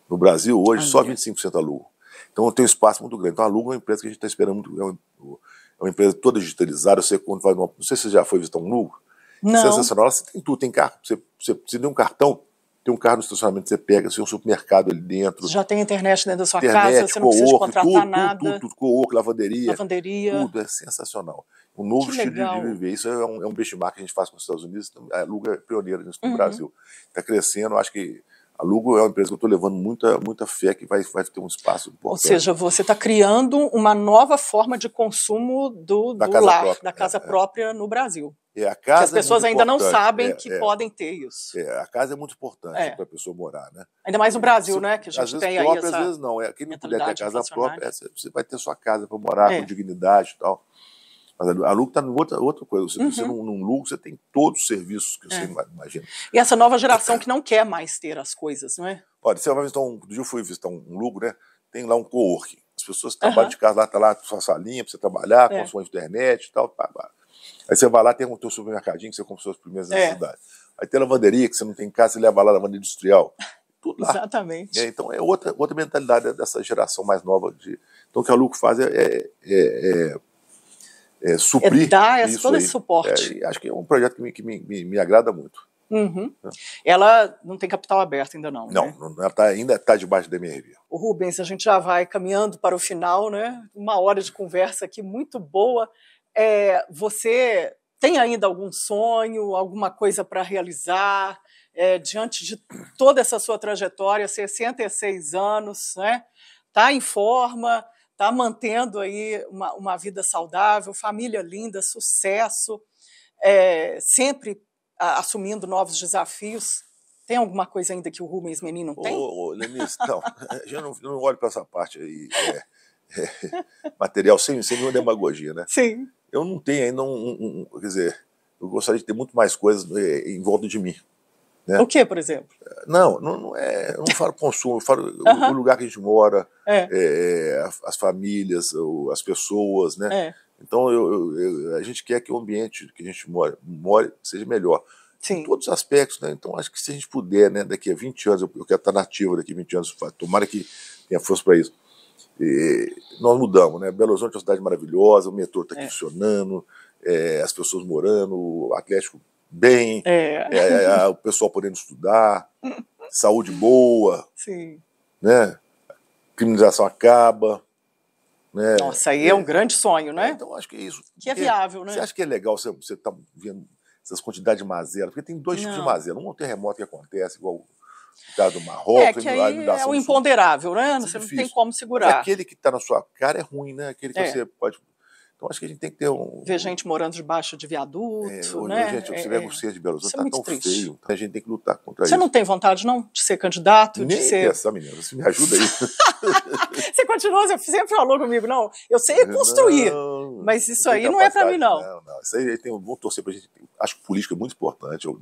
No Brasil, hoje, Ai, só 25% alugam. Então tem um espaço muito grande. Então aluga é uma empresa que a gente está esperando muito. É uma, é uma, empresa toda digitalizada. Você, quando vai numa, não sei se você já foi visitar um lucro. Não. Sensacional. Você tem tudo. Tem carro. Você, você precisa de um cartão tem um carro no estacionamento, você pega, você tem um supermercado ali dentro. já tem internet dentro da sua internet, casa, você não precisa contratar tudo, nada. Tudo, tudo, co-work, lavanderia. Lavanderia. Tudo, é sensacional. Um novo que estilo legal. de viver. Isso é um, é um benchmark que a gente faz com os Estados Unidos, a então, é, Luga é pioneira nisso no uhum. Brasil. Está crescendo, acho que a Lugo é uma empresa que eu estou levando muita, muita fé que vai, vai ter um espaço importante. Ou seja, você está criando uma nova forma de consumo do, da do casa lar, própria, da casa é, é. própria no Brasil. É, a casa que as é pessoas é ainda importante. não sabem é, que é. podem ter isso. a casa é muito importante para a pessoa morar, né? Ainda mais no Brasil, né? Que a gente às vezes tem vezes própria, Às vezes não. É, quem não puder ter casa própria, você vai ter sua casa para morar com dignidade e tal. Mas a Lugo está outra, outra coisa. Você, uhum. você num, num você tem todos os serviços que é. você imagina. E essa nova geração que não quer mais ter as coisas, não é? Olha, você vai visitar um. Um dia eu fui visitar um, um né? Tem lá um coworking. As pessoas que trabalham uhum. de casa lá, tá lá sua salinha para você trabalhar, é. com a sua internet e tal. Pá, pá. Aí você vai lá, tem o teu supermercadinho que você compra suas primeiras é. necessidades. Aí tem a lavanderia que você não tem em casa, você leva lá a lavanderia industrial. Tudo lá. Exatamente. É, então é outra, outra mentalidade dessa geração mais nova. De... Então o que a Luco faz é, é, é, é é, suprir. É dar todo aí. esse suporte. É, acho que é um projeto que me, que me, me, me agrada muito. Uhum. É. Ela não tem capital aberto ainda não. Não, né? ela tá, ainda está debaixo da MRV. O Rubens, a gente já vai caminhando para o final, né? Uma hora de conversa aqui muito boa. É, você tem ainda algum sonho, alguma coisa para realizar? É, diante de toda essa sua trajetória, 66 anos, né? Tá em forma, está mantendo aí uma, uma, vida saudável, família linda, sucesso, é, sempre a, assumindo novos desafios. Tem alguma coisa ainda que o Rubens Menino tem? Ô, ô Lenice, não, (laughs) já não, não olho para essa parte aí. É, é, material sem, sem nenhuma demagogia, né? Sim. Eu não tenho ainda um, um, um, Quer dizer, eu gostaria de ter muito mais coisas é, em volta de mim. Né? O que, por exemplo? Não, não, não é, eu não falo consumo, eu falo o, lugar que a gente mora, é. É, é as famílias, as pessoas, né? É. Então eu, eu, a gente quer que o ambiente que a gente mora, mora seja melhor. Sim. Em todos os aspectos, né? Então acho que se a gente puder, né, daqui a 20 anos, eu, eu quero estar nativo daqui a 20 anos, tomara que tenha força para isso. E nós mudamos, né? Belo Horizonte é uma cidade maravilhosa, o metrô está é. funcionando, é, as pessoas morando, o Atlético bem, é. É, é, é. o pessoal podendo estudar, saúde boa, Sim. né? Criminalização acaba. Né? Nossa, aí é, um grande sonho, né? Então, acho que é isso. Que é viável, né? Você acha que é legal você você tá vendo essas quantidades de mazela? Porque tem dois Não. tipos de mazela. Um é terremoto que acontece, igual do Marrocos, é, que aí é o imponderável, né? você difícil. não tem como segurar. aquele que está na sua cara é ruim, né? Aquele que é. você pode então acho que a gente tem que ter um. Ver gente morando debaixo de é, viaduto. É, hoje, né? gente, você é, vê é, de Belo Horizonte, está é tá tão triste. feio. Tá? A gente tem que lutar contra você isso. Você não tem vontade, não, de ser candidato? Nem de ser... essa menina, você me ajuda aí. (laughs) você continua, você sempre falou comigo, não. Eu sei construir, não, mas isso aí não é para mim, não. Não, não. Isso aí tem um bom torcer para a gente. Acho que política é muito importante. Eu,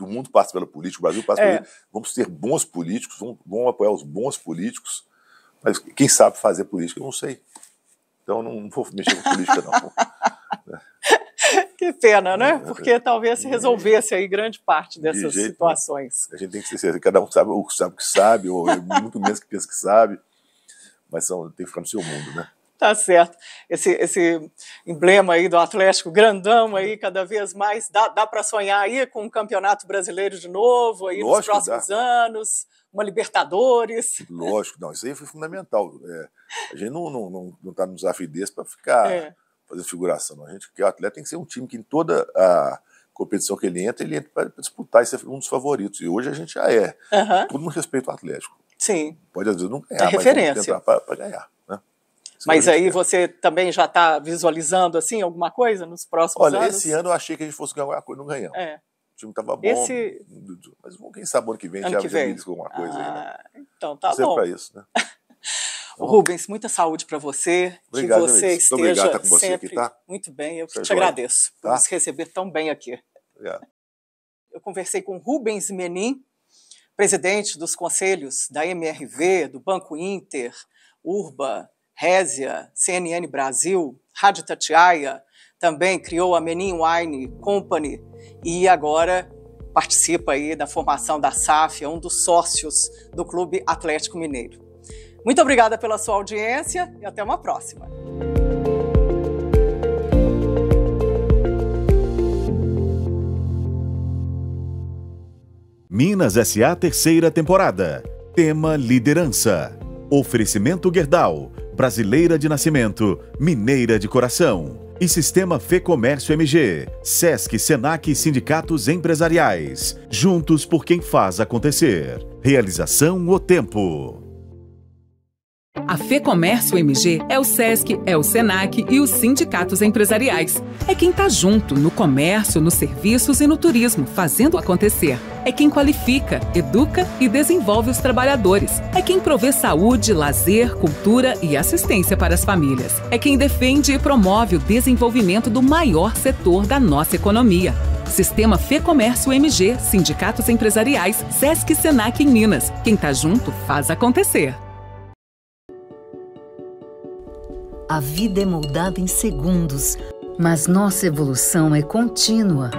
o mundo passa pela política, o Brasil passa é. pela política. Vamos ser bons políticos, vamos, vamos apoiar os bons políticos. Mas quem sabe fazer política, eu não sei. Então não vou mexer com política, não. (laughs) que pena, né? É, é. Porque talvez se resolvesse aí grande parte dessas De jeito, situações. A gente tem que ser certo, cada um sabe o que sabe, ou muito menos que pensa que sabe, mas são, tem que ficar no seu mundo, né? Tá certo. Esse, esse emblema aí do Atlético grandão aí, cada vez mais. Dá, dá para sonhar aí com o um Campeonato Brasileiro de novo aí Lógico nos próximos dá. anos, uma Libertadores. Lógico, não, isso aí foi fundamental. É, a gente não está não, não, não tá num desafio desse para ficar é. fazendo figuração. Não. A gente, que o atleta tem que ser um time que em toda a competição que ele entra, ele entra para disputar e ser um dos favoritos. E hoje a gente já é. Uhum. Todo mundo respeita o Atlético. Sim. Pode às vezes não ganhar, é mas referência. tentar para ganhar. Mas aí você também já está visualizando assim alguma coisa nos próximos Olha, anos? Olha, esse ano eu achei que a gente fosse ganhar alguma coisa, não ganhamos. É. O time estava bom. Esse... Mas quem sabe ano que vem ano já, vem. alguma coisa ah, aí, né? Ah, então tá Sempre bom. para isso, né? (laughs) Rubens, muita saúde para você. Obrigado, que você esteja obrigado tá com você sempre aqui, tá? muito bem. Eu você tá te joia. agradeço tá? por nos receber tão bem aqui. Obrigado. Eu conversei com Rubens Menin, presidente dos conselhos da MRV, do Banco Inter, Urba, Résia, CNN Brasil, Rádio Tatiaia, também criou a Menin Wine Company e agora participa aí da formação da SAF, é um dos sócios do Clube Atlético Mineiro. Muito obrigada pela sua audiência e até uma próxima. Minas SA terceira temporada. Tema liderança. Oferecimento Guerdal, brasileira de nascimento, mineira de coração. E Sistema Fê Comércio MG, SESC, SENAC e sindicatos empresariais. Juntos por quem faz acontecer. Realização O Tempo. A Fê Comércio MG é o SESC, é o SENAC e os sindicatos empresariais. É quem está junto no comércio, nos serviços e no turismo, fazendo acontecer. É quem qualifica, educa e desenvolve os trabalhadores. É quem provê saúde, lazer, cultura e assistência para as famílias. É quem defende e promove o desenvolvimento do maior setor da nossa economia. Sistema Fê Comércio MG, Sindicatos Empresariais, Sesc Senac em Minas. Quem está junto faz acontecer. A vida é moldada em segundos, mas nossa evolução é contínua.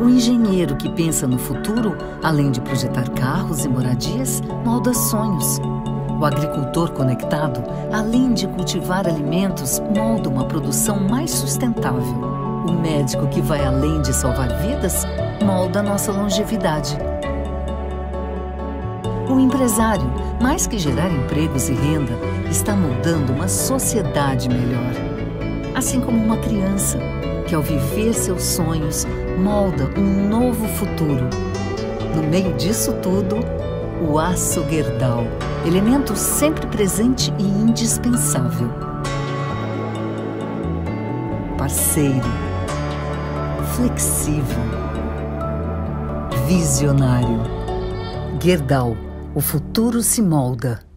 O engenheiro que pensa no futuro, além de projetar carros e moradias, molda sonhos. O agricultor conectado, além de cultivar alimentos, molda uma produção mais sustentável. O médico que vai além de salvar vidas molda nossa longevidade. O empresário, mais que gerar empregos e renda, está moldando uma sociedade melhor. Assim como uma criança, que ao viver seus sonhos, molda um novo futuro. No meio disso tudo, o aço guerdal, elemento sempre presente e indispensável. Parceiro, flexível, visionário. Guerdal o futuro se molda.